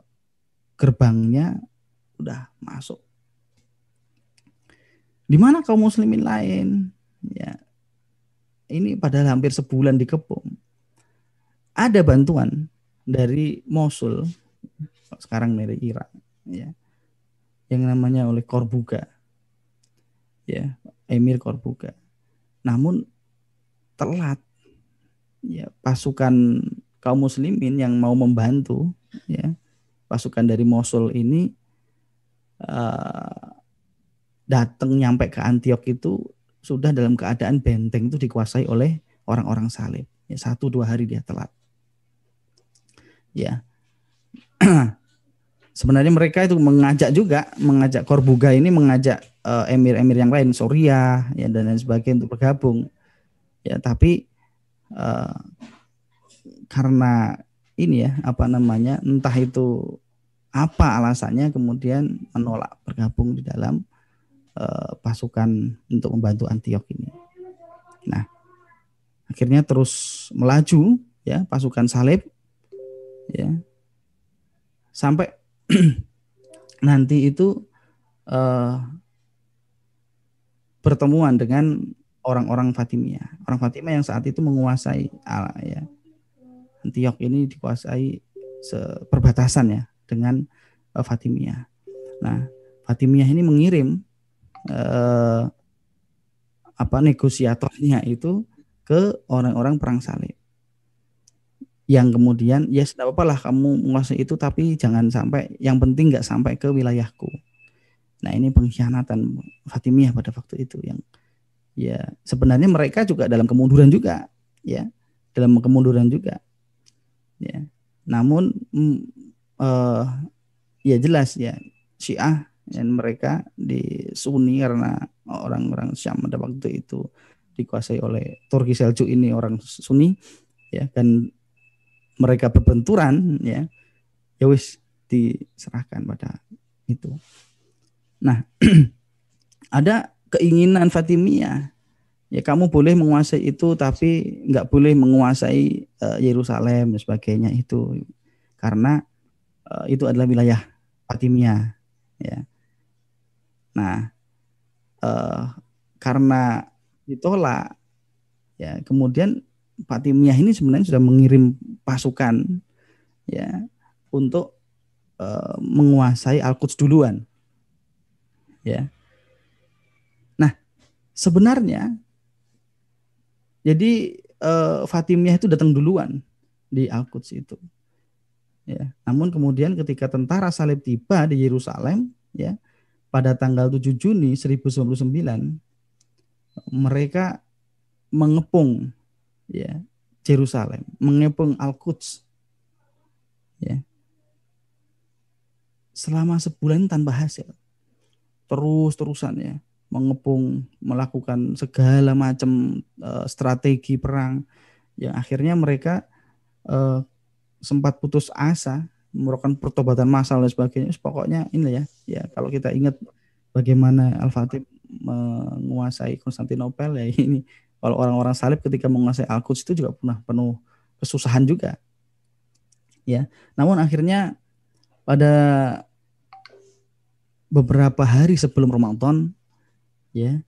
gerbangnya udah masuk. Di mana kaum muslimin lain? Ya. Ini padahal hampir sebulan dikepung. Ada bantuan dari Mosul sekarang dari Irak ya yang namanya oleh Korbuga ya Emir Korbuga namun telat ya pasukan kaum muslimin yang mau membantu ya pasukan dari Mosul ini uh, eh, datang nyampe ke Antioch itu sudah dalam keadaan benteng itu dikuasai oleh orang-orang salib ya, satu dua hari dia telat ya sebenarnya mereka itu mengajak juga mengajak Korbuga ini mengajak eh, emir-emir yang lain Soria ya dan lain sebagainya untuk bergabung ya tapi uh, karena ini ya apa namanya entah itu apa alasannya kemudian menolak bergabung di dalam uh, pasukan untuk membantu Antioch ini nah akhirnya terus melaju ya pasukan Salib ya sampai nanti itu uh, pertemuan dengan orang-orang Fatimiyah orang Fatimiyah yang saat itu menguasai ala ya Antioch ini dikuasai perbatasan ya dengan uh, Fatimiyah nah Fatimiyah ini mengirim uh, apa negosiatornya itu ke orang-orang perang salib yang kemudian ya yes, tidak apa apa lah kamu menguasai itu tapi jangan sampai yang penting nggak sampai ke wilayahku nah ini pengkhianatan Fatimiyah pada waktu itu yang ya sebenarnya mereka juga dalam kemunduran juga ya dalam kemunduran juga ya namun mm, uh, ya jelas ya Syiah dan mereka di Sunni karena orang-orang Syam pada waktu itu dikuasai oleh Turki Seljuk ini orang Sunni ya dan mereka berbenturan ya ya wis diserahkan pada itu nah ada keinginan Fatimia, ya kamu boleh menguasai itu tapi nggak boleh menguasai eh, Yerusalem uh, dan sebagainya itu karena uh, itu adalah wilayah Fatimia, ya nah uh, karena ditolak ya kemudian Fatimiyah ini sebenarnya sudah mengirim pasukan ya untuk e, menguasai Al-Quds duluan. Ya. Nah, sebenarnya jadi e, Fatimiyah itu datang duluan di Al-Quds itu. Ya. Namun kemudian ketika tentara Salib tiba di Yerusalem, ya, pada tanggal 7 Juni 1099 mereka mengepung ya Jerusalem, mengepung Al-Quds. Ya. Selama sebulan tanpa hasil. Terus-terusan ya, mengepung, melakukan segala macam uh, strategi perang. Ya, akhirnya mereka uh, sempat putus asa, merupakan pertobatan massal dan sebagainya. Pokoknya ini ya, ya kalau kita ingat bagaimana Al-Fatih menguasai Konstantinopel ya ini kalau orang-orang salib ketika menguasai Al-Quds itu juga pernah penuh kesusahan juga. Ya. Namun akhirnya pada beberapa hari sebelum Ramadan ya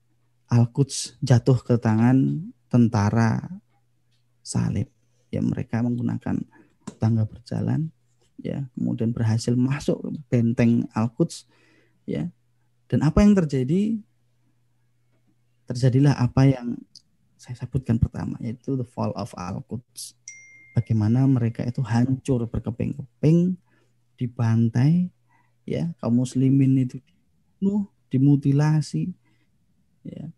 Al-Quds jatuh ke tangan tentara salib. Ya mereka menggunakan tangga berjalan ya kemudian berhasil masuk benteng Al-Quds ya dan apa yang terjadi terjadilah apa yang saya sebutkan pertama yaitu the fall of Al-Quds. Bagaimana mereka itu hancur berkeping-keping, di pantai, ya kaum muslimin itu dibunuh, dimutilasi, ya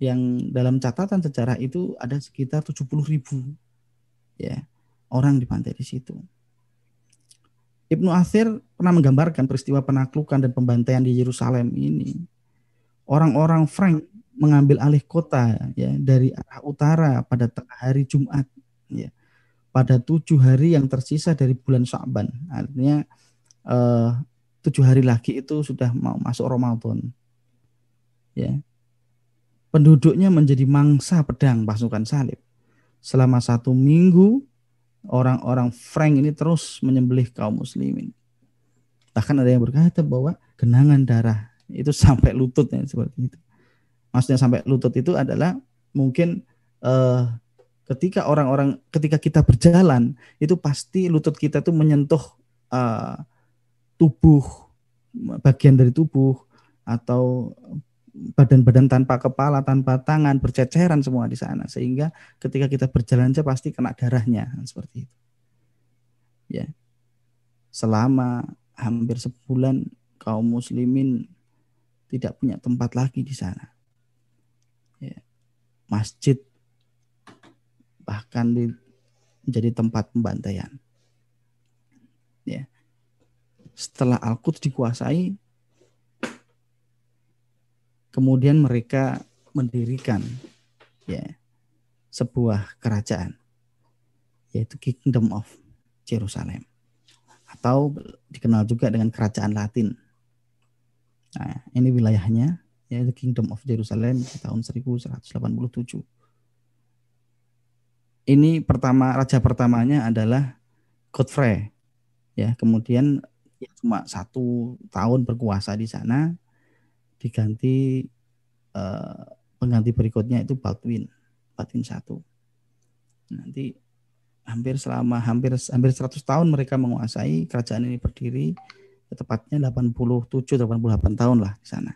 yang dalam catatan sejarah itu ada sekitar 70 ribu ya orang pantai di situ. Ibnu Athir pernah menggambarkan peristiwa penaklukan dan pembantaian di Yerusalem ini. Orang-orang Frank mengambil alih kota ya dari arah utara pada tengah hari Jumat ya pada tujuh hari yang tersisa dari bulan Syaban artinya eh, tujuh hari lagi itu sudah mau masuk Ramadan ya penduduknya menjadi mangsa pedang pasukan salib selama satu minggu orang-orang Frank ini terus menyembelih kaum muslimin bahkan ada yang berkata bahwa genangan darah itu sampai lututnya seperti itu maksudnya sampai lutut itu adalah mungkin eh, ketika orang-orang ketika kita berjalan itu pasti lutut kita tuh menyentuh eh, tubuh bagian dari tubuh atau badan-badan tanpa kepala, tanpa tangan, berceceran semua di sana sehingga ketika kita berjalan aja pasti kena darahnya seperti itu. Ya. Selama hampir sebulan kaum muslimin tidak punya tempat lagi di sana masjid bahkan di, menjadi tempat pembantaian. Ya. Setelah Al-Quds dikuasai, kemudian mereka mendirikan ya sebuah kerajaan yaitu Kingdom of Jerusalem atau dikenal juga dengan kerajaan Latin. Nah, ini wilayahnya ya The Kingdom of Jerusalem di tahun 1187. Ini pertama raja pertamanya adalah Godfrey. Ya, kemudian ya cuma satu tahun berkuasa di sana diganti eh, pengganti berikutnya itu Baldwin, Baldwin satu. Nanti hampir selama hampir hampir 100 tahun mereka menguasai kerajaan ini berdiri tepatnya 87 88 tahun lah di sana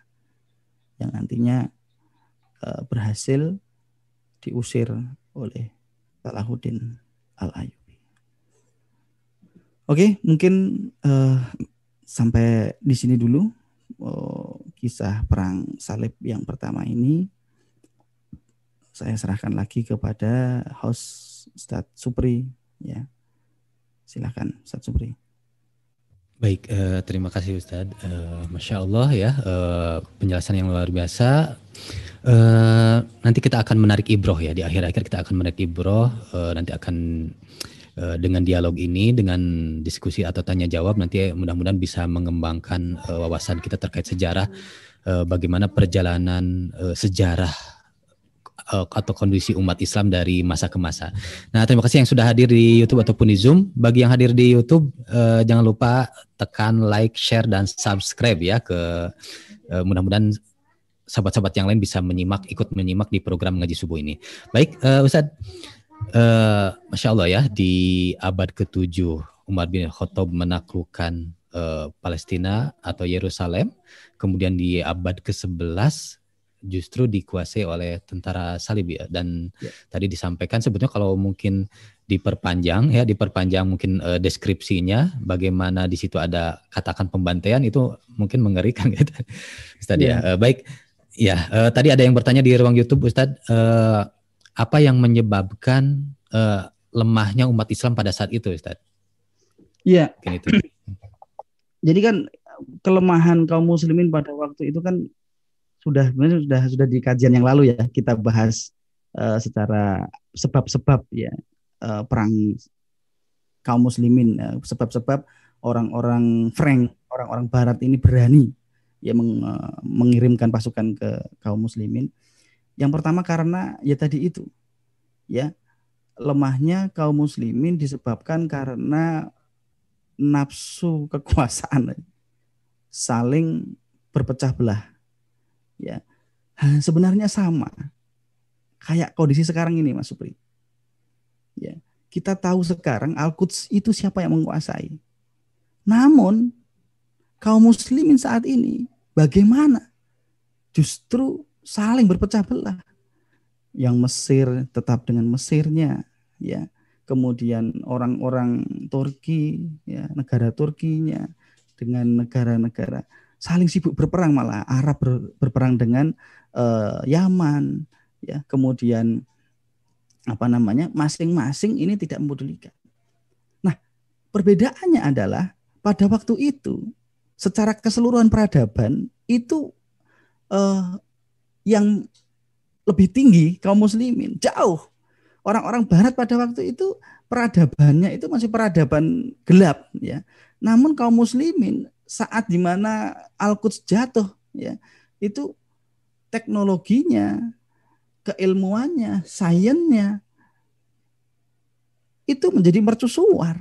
yang nantinya uh, berhasil diusir oleh Salahuddin Al-Ayubi. Oke, mungkin uh, sampai di sini dulu uh, kisah perang salib yang pertama ini. Saya serahkan lagi kepada host Ustadz Supri ya. Silakan Ustadz Supri. Baik, uh, terima kasih Ustadz. Uh, Masya Allah ya, uh, penjelasan yang luar biasa. Uh, nanti kita akan menarik ibroh ya, di akhir-akhir kita akan menarik ibroh, Uh, nanti akan uh, dengan dialog ini, dengan diskusi atau tanya jawab, nanti mudah-mudahan bisa mengembangkan uh, wawasan kita terkait sejarah, Uh, bagaimana perjalanan uh, sejarah Eh, atau kondisi umat Islam dari masa ke masa. Nah, terima kasih yang sudah hadir di YouTube ataupun di Zoom. Bagi yang hadir di YouTube, uh, jangan lupa tekan like, share, dan subscribe ya ke uh, mudah-mudahan sahabat-sahabat yang lain bisa menyimak, ikut menyimak di program ngaji subuh ini. Baik, uh, Ustadz, uh, masya Allah ya di abad ke-7 Umar bin Khattab menaklukkan Palestina atau Yerusalem. Kemudian di abad ke-11 justru dikuasai oleh tentara salib ya dan ya. tadi disampaikan sebetulnya kalau mungkin diperpanjang ya diperpanjang mungkin uh, deskripsinya bagaimana di situ ada katakan pembantaian itu mungkin mengerikan gitu. Ustaz ya, ya. Uh, baik ya uh, tadi ada yang bertanya di ruang YouTube Ustaz uh, apa yang menyebabkan uh, lemahnya umat Islam pada saat itu Ustaz? Iya. Mungkin Jadi kan kelemahan kaum muslimin pada waktu itu kan sudah sudah sudah di kajian yang lalu ya kita bahas uh, secara sebab-sebab ya uh, perang kaum muslimin uh, sebab-sebab orang-orang Frank orang-orang Barat ini berani ya meng, uh, mengirimkan pasukan ke kaum muslimin yang pertama karena ya tadi itu ya lemahnya kaum muslimin disebabkan karena nafsu kekuasaan saling berpecah belah ya sebenarnya sama kayak kondisi sekarang ini Mas Supri. Ya, kita tahu sekarang Al-Quds itu siapa yang menguasai. Namun kaum muslimin saat ini bagaimana? Justru saling berpecah belah. Yang Mesir tetap dengan Mesirnya, ya. Kemudian orang-orang Turki, ya, negara Turkinya dengan negara-negara saling sibuk berperang malah Arab ber, berperang dengan uh, Yaman ya kemudian apa namanya masing-masing ini tidak mempedulikan. Nah perbedaannya adalah pada waktu itu secara keseluruhan peradaban itu uh, yang lebih tinggi kaum muslimin jauh orang-orang barat pada waktu itu peradabannya itu masih peradaban gelap ya namun kaum muslimin saat dimana Al-Quds jatuh ya itu teknologinya keilmuannya sainsnya itu menjadi mercusuar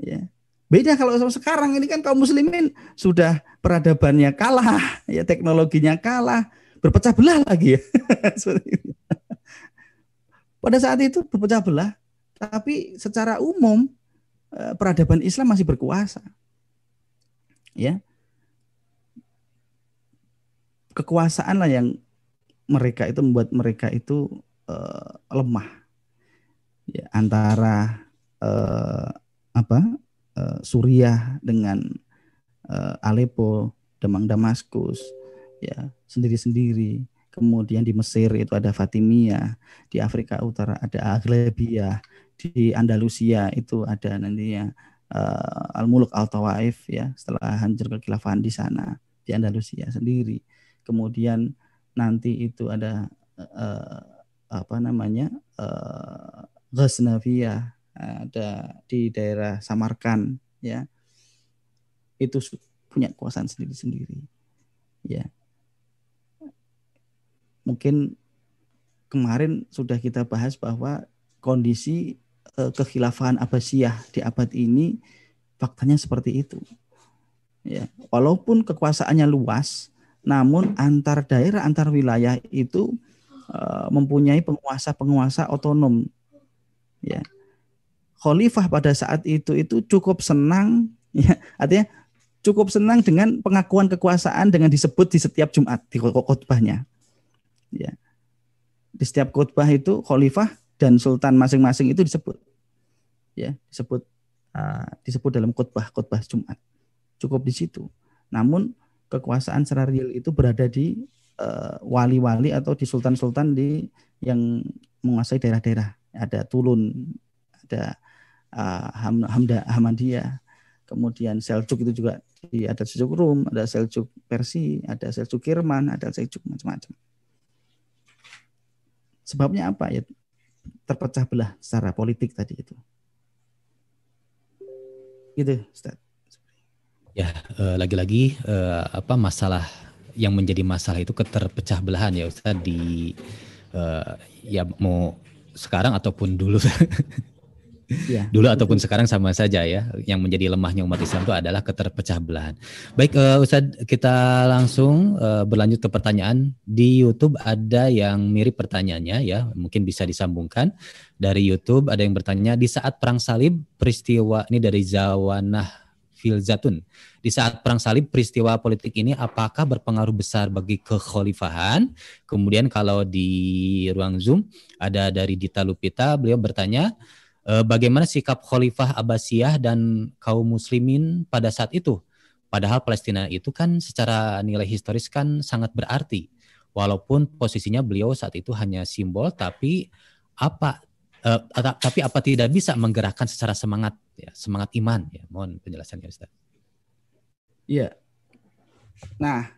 ya Beda kalau sekarang ini kan kaum muslimin sudah peradabannya kalah, ya teknologinya kalah, berpecah belah lagi ya. Pada saat itu berpecah belah, tapi secara umum eh, peradaban Islam masih berkuasa ya kekuasaan lah yang mereka itu membuat mereka itu uh, lemah ya antara uh, apa uh, Suriah dengan uh, Aleppo Demang Damaskus ya sendiri-sendiri kemudian di Mesir itu ada Fatimia di Afrika Utara ada Aglebia di Andalusia itu ada nantinya uh, Al-Muluk Al-Tawaif ya setelah hancur kekhilafahan di sana di Andalusia sendiri. Kemudian nanti itu ada uh, apa namanya? Uh, Ghaznaviyah ada di daerah Samarkan ya. Itu punya kekuasaan sendiri-sendiri. Ya. Mungkin kemarin sudah kita bahas bahwa kondisi eh, kekhilafan Abbasiyah di abad ini faktanya seperti itu. Ya, walaupun kekuasaannya luas, namun antar daerah antar wilayah itu uh, mempunyai penguasa-penguasa otonom. Ya. Khalifah pada saat itu itu cukup senang ya, artinya cukup senang dengan pengakuan kekuasaan dengan disebut di setiap Jumat di khotbahnya. Ya. Di setiap khutbah itu khalifah dan sultan masing-masing itu disebut. Ya, disebut uh, disebut dalam khotbah-khotbah Jumat. Cukup di situ. Namun kekuasaan secara real itu berada di eh, wali-wali uh, atau di sultan-sultan di yang menguasai daerah-daerah. Ada Tulun, ada uh, Hamda Hamadia kemudian Seljuk itu juga di, ada Seljuk Rum, ada Seljuk Persi, ada Seljuk Kirman, ada Seljuk macam-macam. Sebabnya apa ya? terpecah belah secara politik tadi itu. Gitu, Ustaz. Ya, eh, lagi-lagi eh, apa masalah yang menjadi masalah itu keterpecah belahan ya Ustaz di eh, ya mau sekarang ataupun dulu Ya, Dulu betul. ataupun sekarang sama saja ya. Yang menjadi lemahnya umat Islam itu adalah keterpecah belahan Baik, uh, Ustadz, kita langsung uh, berlanjut ke pertanyaan. Di YouTube ada yang mirip pertanyaannya ya, mungkin bisa disambungkan. Dari YouTube ada yang bertanya, di saat perang salib peristiwa ini dari Zawanah Filzatun. Di saat perang salib peristiwa politik ini apakah berpengaruh besar bagi kekhalifahan? Kemudian kalau di ruang Zoom ada dari Dita Lupita, beliau bertanya, Eh, bagaimana sikap Khalifah Abbasiyah dan kaum muslimin pada saat itu. Padahal Palestina itu kan secara nilai historis kan sangat berarti. Walaupun posisinya beliau saat itu hanya simbol tapi apa eh, tapi apa tidak bisa menggerakkan secara semangat ya, semangat iman ya. Mohon penjelasannya Ustaz. Iya. Nah,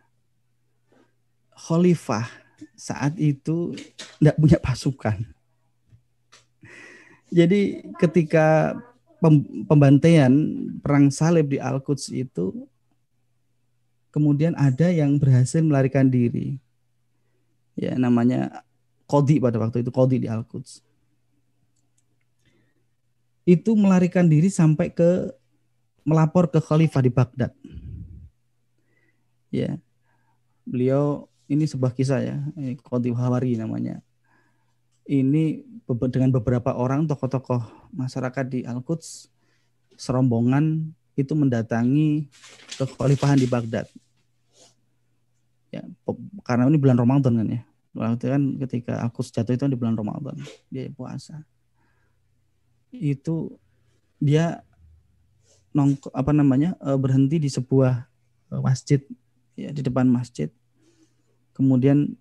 Khalifah saat itu tidak punya pasukan jadi ketika pembantaian perang salib di Al-Quds itu kemudian ada yang berhasil melarikan diri. Ya namanya Kodi pada waktu itu Kodi di Al-Quds. Itu melarikan diri sampai ke melapor ke khalifah di Baghdad. Ya. Beliau ini sebuah kisah ya, Kodi eh, Hawari namanya ini dengan beberapa orang tokoh-tokoh masyarakat di Al-Quds serombongan itu mendatangi kekhalifahan di Baghdad. Ya, karena ini bulan Ramadan kan ya. Waktu kan ketika aku jatuh itu kan di bulan Ramadan, dia puasa. Itu dia nong apa namanya? Eh, berhenti di sebuah eh, masjid ya di depan masjid. Kemudian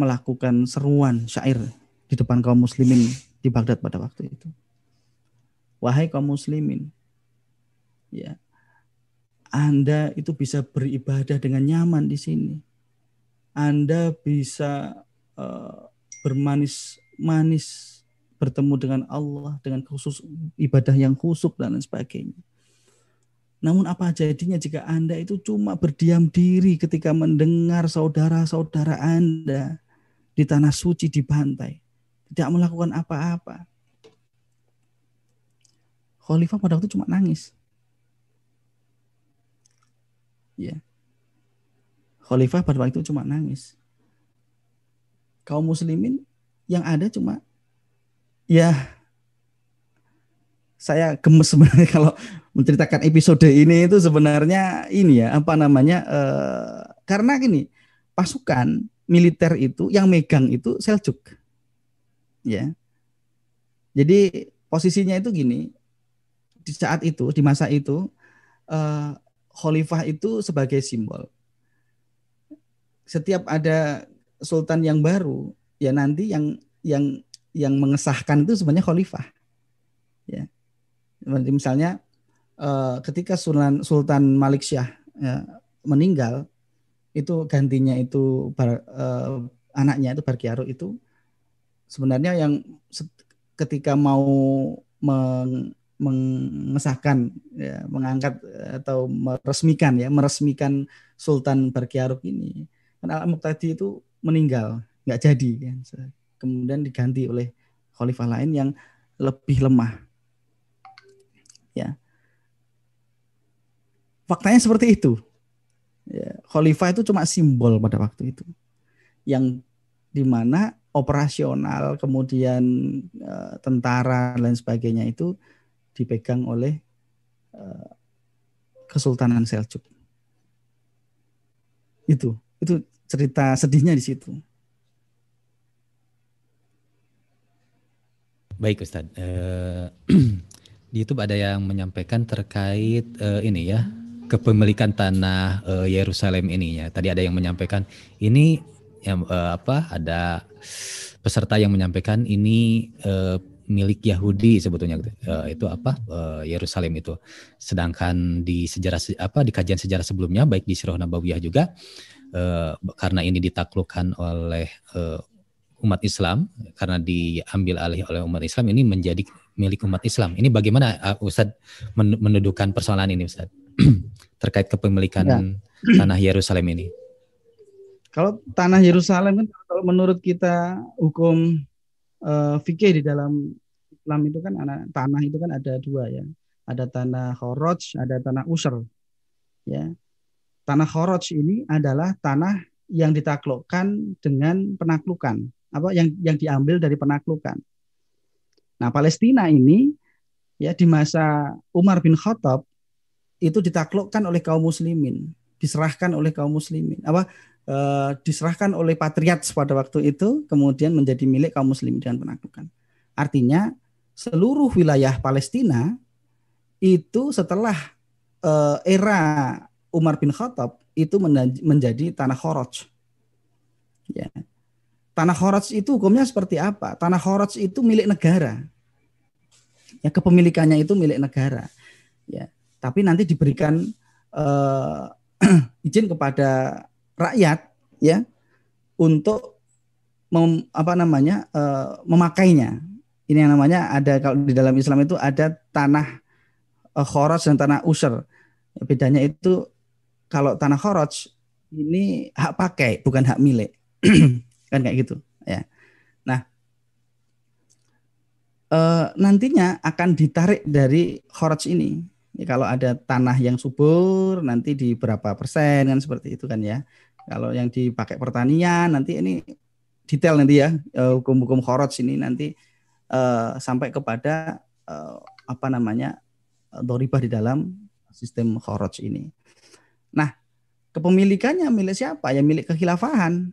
melakukan seruan syair di depan kaum muslimin di Baghdad pada waktu itu. Wahai kaum muslimin, ya. Anda itu bisa beribadah dengan nyaman di sini. Anda bisa uh, bermanis-manis bertemu dengan Allah dengan khusus ibadah yang khusuk dan lain sebagainya. Namun apa jadinya jika Anda itu cuma berdiam diri ketika mendengar saudara-saudara Anda di tanah suci di pantai Tidak melakukan apa-apa. Khalifah pada waktu cuma nangis. Ya. Khalifah pada waktu itu cuma nangis. Kaum muslimin yang ada cuma ya saya gemes sebenarnya kalau menceritakan episode ini itu sebenarnya ini ya apa namanya eh, karena gini pasukan militer itu yang megang itu Seljuk. Ya. Jadi posisinya itu gini, di saat itu, di masa itu uh, khalifah itu sebagai simbol. Setiap ada sultan yang baru, ya nanti yang yang yang mengesahkan itu sebenarnya khalifah. Ya. misalnya uh, ketika Sultan Sultan Malik Syah ya, meninggal, itu gantinya itu bar, uh, anaknya itu Barkiaro itu sebenarnya yang ketika mau meng mengesahkan ya, mengangkat atau meresmikan ya meresmikan Sultan Barkiaruk ini kan Al Muqtadi itu meninggal nggak jadi ya. kemudian diganti oleh khalifah lain yang lebih lemah ya faktanya seperti itu ya khalifah itu cuma simbol pada waktu itu. Yang dimana operasional kemudian e, tentara dan lain sebagainya itu dipegang oleh e, Kesultanan Seljuk. Itu, itu cerita sedihnya di situ. Baik Ustadz, E, di YouTube ada yang menyampaikan terkait e, ini ya kepemilikan tanah eh, Yerusalem uh, ini ya. Tadi ada yang menyampaikan ini yang uh, apa ada peserta yang menyampaikan ini uh, milik Yahudi sebetulnya uh, itu apa Yerusalem uh, itu. Sedangkan di sejarah apa di kajian sejarah sebelumnya baik di Sirah Nabawiyah juga uh, karena ini ditaklukkan oleh uh, umat Islam karena diambil alih oleh umat Islam ini menjadi milik umat Islam. Ini bagaimana uh, Ustadz mendudukan persoalan ini Ustadz? terkait kepemilikan ya. tanah Yerusalem ini? Kalau tanah Yerusalem kan kalau menurut kita hukum uh, fikih di dalam Islam itu kan anak, tanah itu kan ada dua ya. Ada tanah khoroj, ada tanah usher. Ya. Tanah khoroj ini adalah tanah yang ditaklukkan dengan penaklukan, apa yang yang diambil dari penaklukan. Nah, Palestina ini ya di masa Umar bin Khattab itu ditaklukkan oleh kaum muslimin, diserahkan oleh kaum muslimin. Apa e, diserahkan oleh patriat pada waktu itu kemudian menjadi milik kaum muslimin dengan penaklukan. Artinya seluruh wilayah Palestina itu setelah e, era Umar bin Khattab itu menjadi tanah khoraj. Ya. Tanah khoraj itu hukumnya seperti apa? Tanah khoraj itu milik negara. Ya kepemilikannya itu milik negara. Ya tapi nanti diberikan uh, izin kepada rakyat ya untuk mem, apa namanya uh, memakainya. Ini yang namanya ada kalau di dalam Islam itu ada tanah uh, eh, khoros dan tanah user. Bedanya itu kalau tanah khoros ini hak pakai bukan hak milik. kan kayak gitu ya. Nah, uh, nantinya akan ditarik dari khoros ini ya, kalau ada tanah yang subur nanti di berapa persen kan seperti itu kan ya kalau yang dipakai pertanian nanti ini detail nanti ya eh, hukum-hukum khorot sini nanti uh, sampai kepada uh, apa namanya doribah di dalam sistem khorot ini nah kepemilikannya milik siapa ya milik kekhilafahan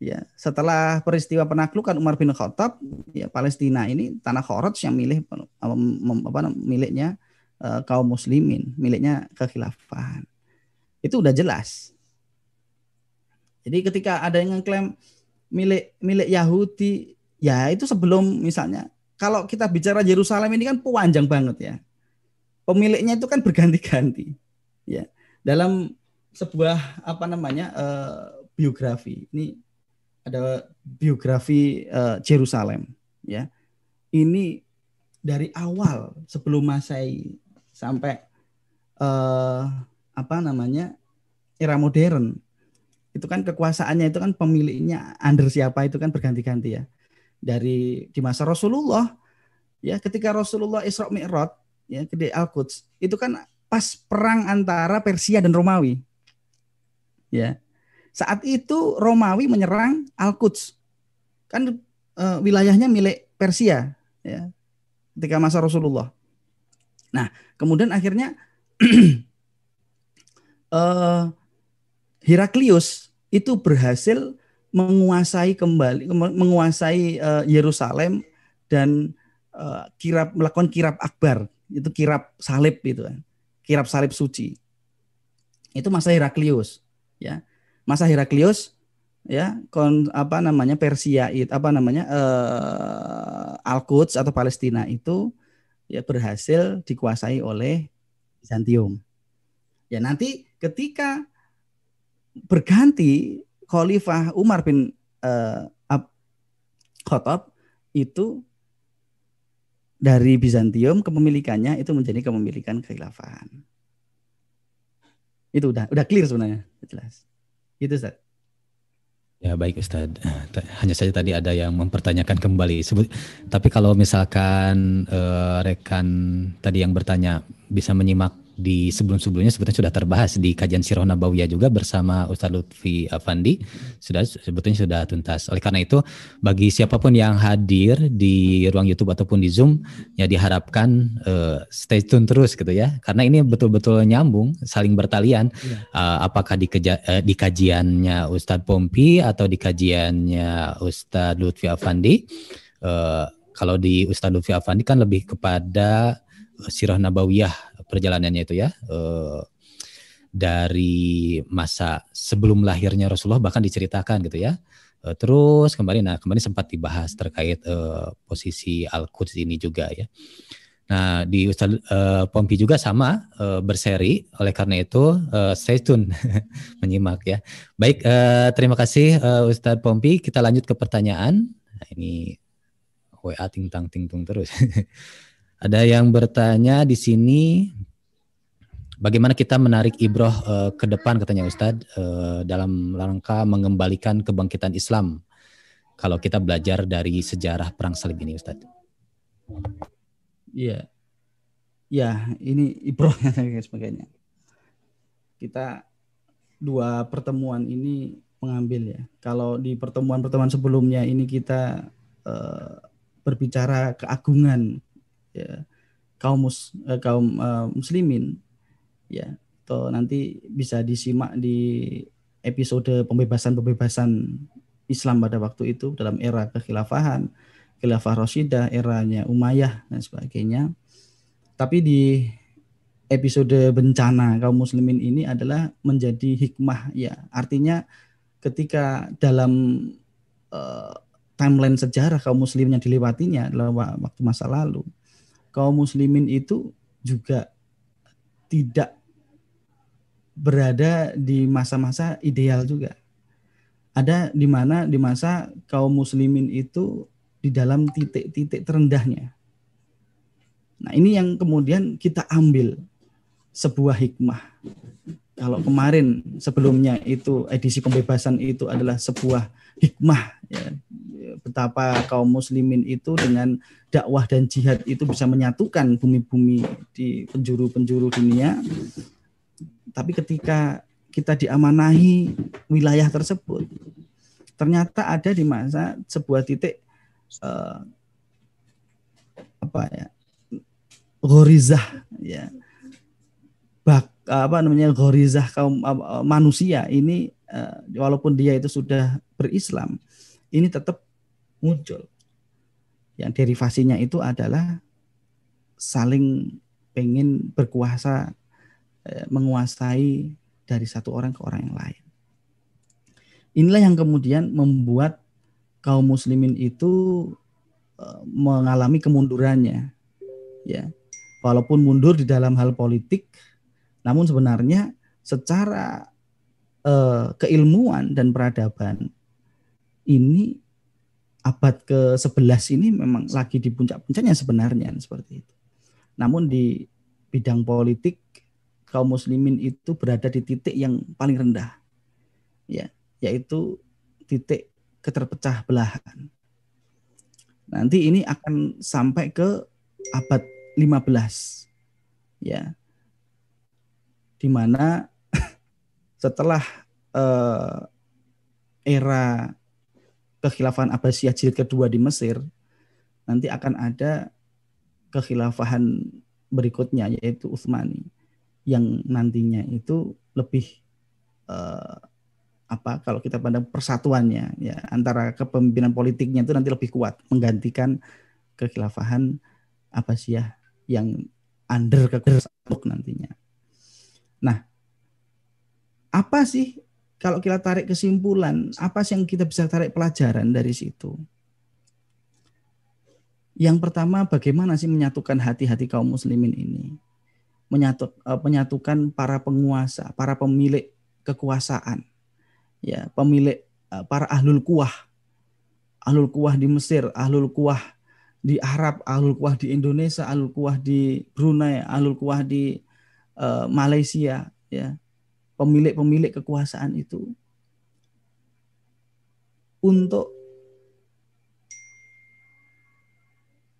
ya setelah peristiwa penaklukan Umar bin Khattab ya Palestina ini tanah Khoraj yang milih apa, miliknya Eh, kaum muslimin, miliknya kekhilafahan. Itu udah jelas. Jadi ketika ada yang ngeklaim milik milik Yahudi, ya itu sebelum misalnya kalau kita bicara Yerusalem ini kan panjang banget ya. Pemiliknya itu kan berganti-ganti. Ya. Dalam sebuah apa namanya uh, biografi. Ini ada biografi uh, ya. Ini dari awal sebelum Masai sampai eh, apa namanya era modern itu kan kekuasaannya itu kan pemiliknya under siapa itu kan berganti-ganti ya dari di masa Rasulullah ya ketika Rasulullah Isra Mi'raj ya ke Al Quds itu kan pas perang antara Persia dan Romawi ya saat itu Romawi menyerang Al Quds kan e, wilayahnya milik Persia ya ketika masa Rasulullah Nah, kemudian akhirnya uh, Heraklius itu berhasil menguasai kembali menguasai uh, Yerusalem dan uh, kirab melakukan kirab akbar itu kirap salib itu kan kirab salib suci itu masa Heraklius ya masa Heraklius ya kon apa namanya Persia apa namanya uh, Al-Quds atau Palestina itu ya berhasil dikuasai oleh Bizantium. Ya nanti ketika berganti Khalifah Umar bin uh, Khattab itu dari Bizantium kepemilikannya itu menjadi kepemilikan kekhilafahan. Itu udah udah clear sebenarnya, jelas. Itu Ustaz. Ya baik Ustadz, eh, hanya saja tadi ada yang mempertanyakan kembali. Sebut, tapi kalau misalkan eh, rekan tadi yang bertanya bisa menyimak di sebelum-sebelumnya sebetulnya sudah terbahas di kajian Sirah Nabawiyah juga bersama Ustadz Lutfi Afandi sudah sebetulnya sudah tuntas. Oleh karena itu bagi siapapun yang hadir di ruang YouTube ataupun di Zoom ya diharapkan uh, stay tune terus gitu ya karena ini betul-betul nyambung saling bertalian ya. uh, apakah di, keja, uh, di kajiannya Ustadz Pompi atau di kajiannya Ustadz Lutfi Afandi uh, kalau di Ustadz Lutfi Afandi kan lebih kepada Sirah Nabawiyah perjalanannya itu ya uh, dari masa sebelum lahirnya Rasulullah bahkan diceritakan gitu ya uh, terus kemarin nah kemarin sempat dibahas terkait uh, posisi Al-Quds ini juga ya Nah, di Ustaz uh, Pompi juga sama uh, berseri. Oleh karena itu, uh, stay tune menyimak ya. Baik, uh, terima kasih uh, Ustaz Pompi. Kita lanjut ke pertanyaan. Nah, ini WA ting tang ting tung terus. Ada yang bertanya di sini bagaimana kita menarik ibroh uh, ke depan katanya Ustadz uh, dalam rangka mengembalikan kebangkitan Islam kalau kita belajar dari sejarah perang salib ini Ustadz. Iya, ya ini ibrohnya dan sebagainya. Kita dua pertemuan ini mengambil ya. Kalau di pertemuan-pertemuan sebelumnya ini kita uh, berbicara keagungan ya kaum mus, eh, kaum eh, muslimin ya atau nanti bisa disimak di episode pembebasan-pembebasan Islam pada waktu itu dalam era kekhilafahan, khilafah Rasidah, eranya Umayyah dan sebagainya. Tapi di episode bencana kaum muslimin ini adalah menjadi hikmah ya. Artinya ketika dalam uh, timeline sejarah kaum muslimin yang dilewatinya dalam waktu masa lalu kaum muslimin itu juga tidak berada di masa-masa ideal juga. Ada di mana di masa kaum muslimin itu di dalam titik-titik terendahnya. Nah, ini yang kemudian kita ambil sebuah hikmah kalau kemarin sebelumnya itu edisi pembebasan itu adalah sebuah hikmah ya, betapa kaum muslimin itu dengan dakwah dan jihad itu bisa menyatukan bumi-bumi di penjuru-penjuru dunia tapi ketika kita diamanahi wilayah tersebut ternyata ada di masa sebuah titik eh, apa ya gorizah ya apa namanya gorizah kaum uh, manusia ini uh, walaupun dia itu sudah berislam ini tetap muncul yang derivasinya itu adalah saling pengen berkuasa eh, menguasai dari satu orang ke orang yang lain inilah yang kemudian membuat kaum muslimin itu mengalami kemundurannya ya walaupun mundur di dalam hal politik namun sebenarnya secara eh, keilmuan dan peradaban ini abad ke-11 ini memang lagi di puncak-puncaknya sebenarnya seperti itu. Namun di bidang politik kaum muslimin itu berada di titik yang paling rendah. Ya, yaitu titik keterpecah belahan. Nanti ini akan sampai ke abad 15. Ya di mana setelah uh, era kekhilafan Abbasiyah jilid kedua di Mesir nanti akan ada kekhilafahan berikutnya yaitu Utsmani yang nantinya itu lebih uh, apa kalau kita pandang persatuannya ya antara kepemimpinan politiknya itu nanti lebih kuat menggantikan kekhilafahan Abbasiyah yang under kekuasaan nantinya. Nah, apa sih kalau kita tarik kesimpulan, apa sih yang kita bisa tarik pelajaran dari situ? Yang pertama, bagaimana sih menyatukan hati-hati kaum muslimin ini? Menyatu, eh, menyatukan para penguasa, para pemilik kekuasaan, ya pemilik eh, para ahlul kuah, ahlul kuah di Mesir, ahlul kuah di Arab, ahlul kuah di Indonesia, ahlul kuah di Brunei, ahlul kuah di Eh, Malaysia ya pemilik-pemilik kekuasaan itu untuk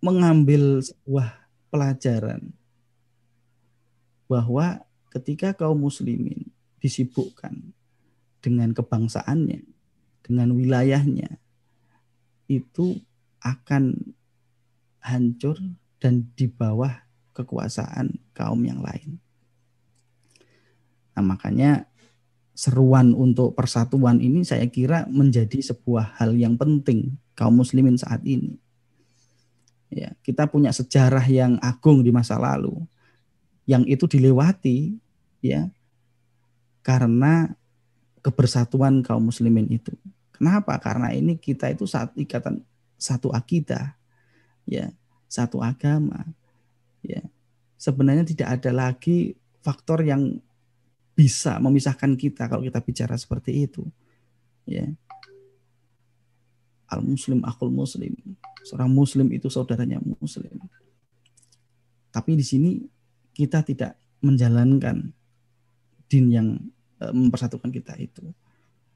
mengambil sebuah pelajaran bahwa ketika kaum muslimin disibukkan dengan kebangsaannya, dengan wilayahnya, itu akan hancur dan di bawah kekuasaan kaum yang lain. Nah, makanya seruan untuk persatuan ini saya kira menjadi sebuah hal yang penting kaum muslimin saat ini. Ya, kita punya sejarah yang agung di masa lalu yang itu dilewati ya karena kebersatuan kaum muslimin itu. Kenapa? Karena ini kita itu saat ikatan satu akidah. Ya, satu agama. Ya. Sebenarnya tidak ada lagi faktor yang bisa memisahkan kita kalau kita bicara seperti itu. Ya. Al muslim akul muslim. Seorang muslim itu saudaranya muslim. Tapi di sini kita tidak menjalankan din yang e, mempersatukan kita itu.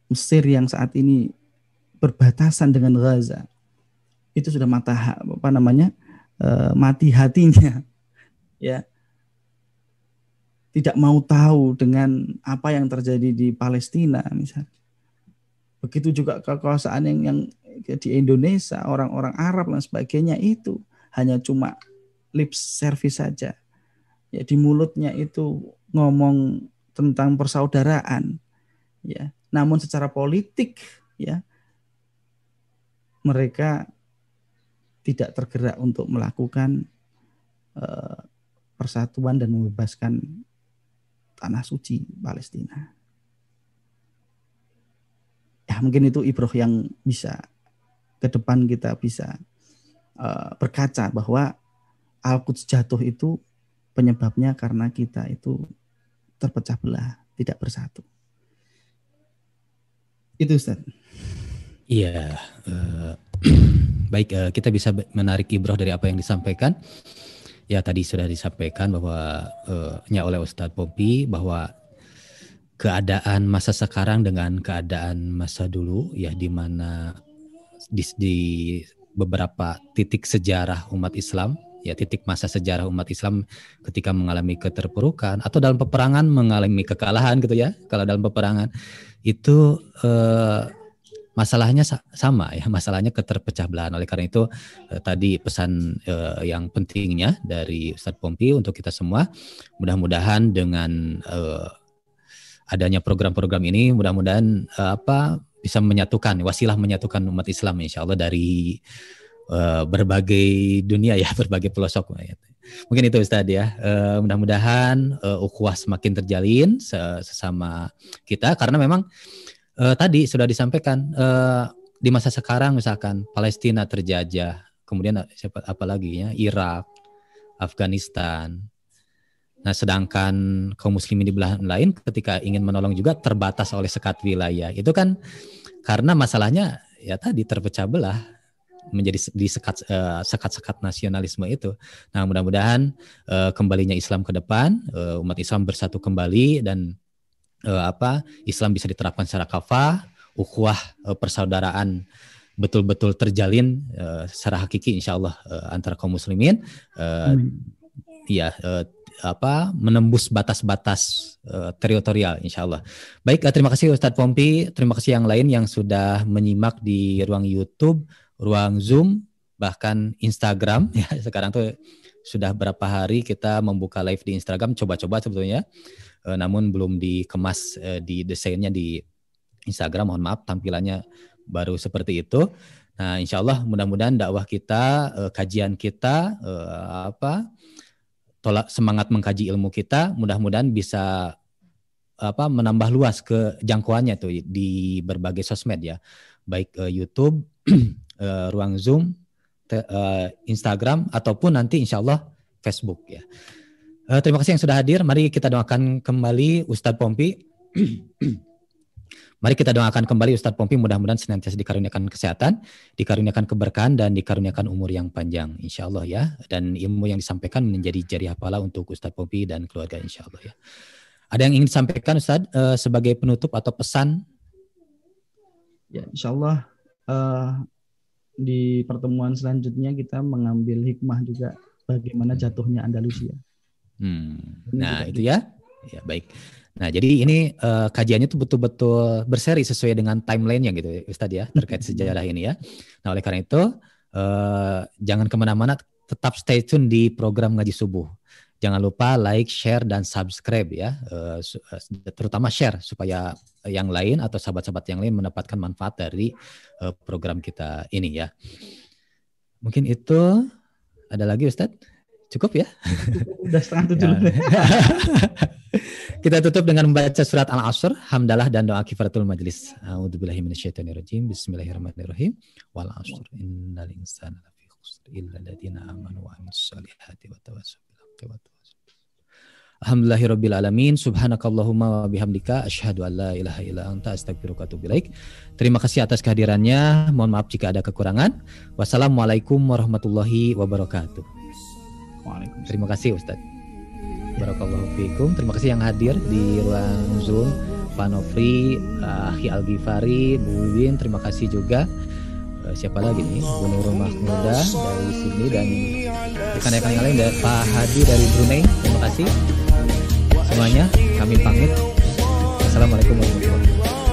Mesir yang saat ini berbatasan dengan Gaza itu sudah mata apa namanya e, mati hatinya ya tidak mau tahu dengan apa yang terjadi di Palestina misalnya. Begitu juga kekuasaan yang, yang di Indonesia, orang-orang Arab dan sebagainya itu hanya cuma lip service saja. Ya di mulutnya itu ngomong tentang persaudaraan. Ya, namun secara politik ya mereka tidak tergerak untuk melakukan uh, persatuan dan membebaskan tanah suci Palestina. Ya mungkin itu ibroh yang bisa ke depan kita bisa uh, berkaca bahwa Al-Quds jatuh itu penyebabnya karena kita itu terpecah belah, tidak bersatu. Itu Ustaz. Iya, uh, baik uh, kita bisa menarik ibroh dari apa yang disampaikan ya tadi sudah disampaikan bahwa uh, oleh Ustadz Popi bahwa keadaan masa sekarang dengan keadaan masa dulu ya di mana di, di beberapa titik sejarah umat Islam ya titik masa sejarah umat Islam ketika mengalami keterpurukan atau dalam peperangan mengalami kekalahan gitu ya kalau dalam peperangan itu eh, masalahnya sama ya masalahnya keterpecah keterpecahbelahan oleh karena itu eh, tadi pesan eh, yang pentingnya dari Ustadz Pompi untuk kita semua mudah-mudahan dengan eh, adanya program-program ini mudah-mudahan eh, apa bisa menyatukan wasilah menyatukan umat Islam insya Allah dari eh, berbagai dunia ya, berbagai pelosok. Mungkin itu Ustadz ya. eh, Mudah-mudahan eh, ukhuwah semakin terjalin sesama kita karena memang uh, tadi sudah disampaikan uh, di masa sekarang misalkan Palestina terjajah, kemudian siapa apalagi ya Irak, Afghanistan. Nah, sedangkan kaum muslimin di belahan lain ketika ingin menolong juga terbatas oleh sekat wilayah. Itu kan karena masalahnya ya tadi terpecah belah menjadi di sekat eh, sekat-sekat nasionalisme itu. Nah, mudah-mudahan kembalinya Islam ke depan, umat Islam bersatu kembali dan uh, apa Islam bisa diterapkan secara kafah, ukhuwah uh, persaudaraan betul-betul terjalin uh, secara hakiki insya Allah uh, antara kaum muslimin. uh, Ya, uh, apa menembus batas-batas uh, teritorial insya Allah. Baik, uh, terima kasih Ustadz Pompi, terima kasih yang lain yang sudah menyimak di ruang YouTube, ruang Zoom, bahkan Instagram. Ya, sekarang tuh sudah berapa hari kita membuka live di Instagram, coba-coba sebetulnya uh, namun belum dikemas uh, di desainnya di Instagram. Mohon maaf tampilannya baru seperti itu. Nah, insya Allah mudah-mudahan dakwah kita, uh, kajian kita, uh, apa tolak semangat mengkaji ilmu kita, mudah-mudahan bisa apa menambah luas ke jangkauannya tuh di berbagai sosmed ya, baik uh, YouTube, uh, ruang Zoom, Instagram ataupun nanti insya Allah Facebook ya. Uh, terima kasih yang sudah hadir. Mari kita doakan kembali Ustadz Pompi. Mari kita doakan kembali Ustadz Pompi mudah-mudahan senantiasa dikaruniakan kesehatan, dikaruniakan keberkahan, dan dikaruniakan umur yang panjang insya Allah ya. Dan ilmu yang disampaikan menjadi jari pala untuk Ustadz Pompi dan keluarga insya Allah ya. Ada yang ingin disampaikan Ustadz uh, sebagai penutup atau pesan? Ya insya Allah uh, eh, di pertemuan selanjutnya kita mengambil hikmah juga bagaimana jatuhnya Andalusia. Hmm. Nah itu ya, ya baik. Nah jadi ini uh, kajiannya tuh betul-betul berseri sesuai dengan timeline yang gitu Ustadz ya terkait hmm. sejarah ini ya. Nah oleh karena itu uh, jangan kemana-mana, tetap stay tune di program ngaji subuh. Jangan lupa like, share, dan subscribe ya, eh, terutama share supaya yang lain atau sahabat-sahabat yang lain mendapatkan manfaat dari program kita ini ya. Mungkin itu ada lagi Ustadz? Cukup ya? Udah setengah tujuh. Ya. Kita tutup dengan membaca surat Al-Asr, hamdalah dan doa kifaratul majlis. A'udzubillahi minasyaitonirrajim. Bismillahirrahmanirrahim. Wal 'asr innal insana lafi khusr illa alladziina aamanu wa 'amilus shalihati wa tawassaw bil haqqi wa Alhamdulillahirabbil alamin. Subhanakallahumma wa bihamdika asyhadu an la ilaha illa anta astaghfiruka wa atubu Terima kasih atas kehadirannya. Mohon maaf jika ada kekurangan. Wassalamualaikum warahmatullahi wabarakatuh. Terima kasih Ustadz. Barakallahu fiikum. Terima kasih yang hadir di ruang Zoom. Pak Nofri, eh, Ahi Al Ghifari, Bu Win, terima kasih juga eh, siapa lagi nih Bu Nurul Mahmuda dari sini dan rekan-rekan yang lain dari Pak Hadi dari Brunei terima kasih semuanya kami pamit Assalamualaikum warahmatullahi wabarakatuh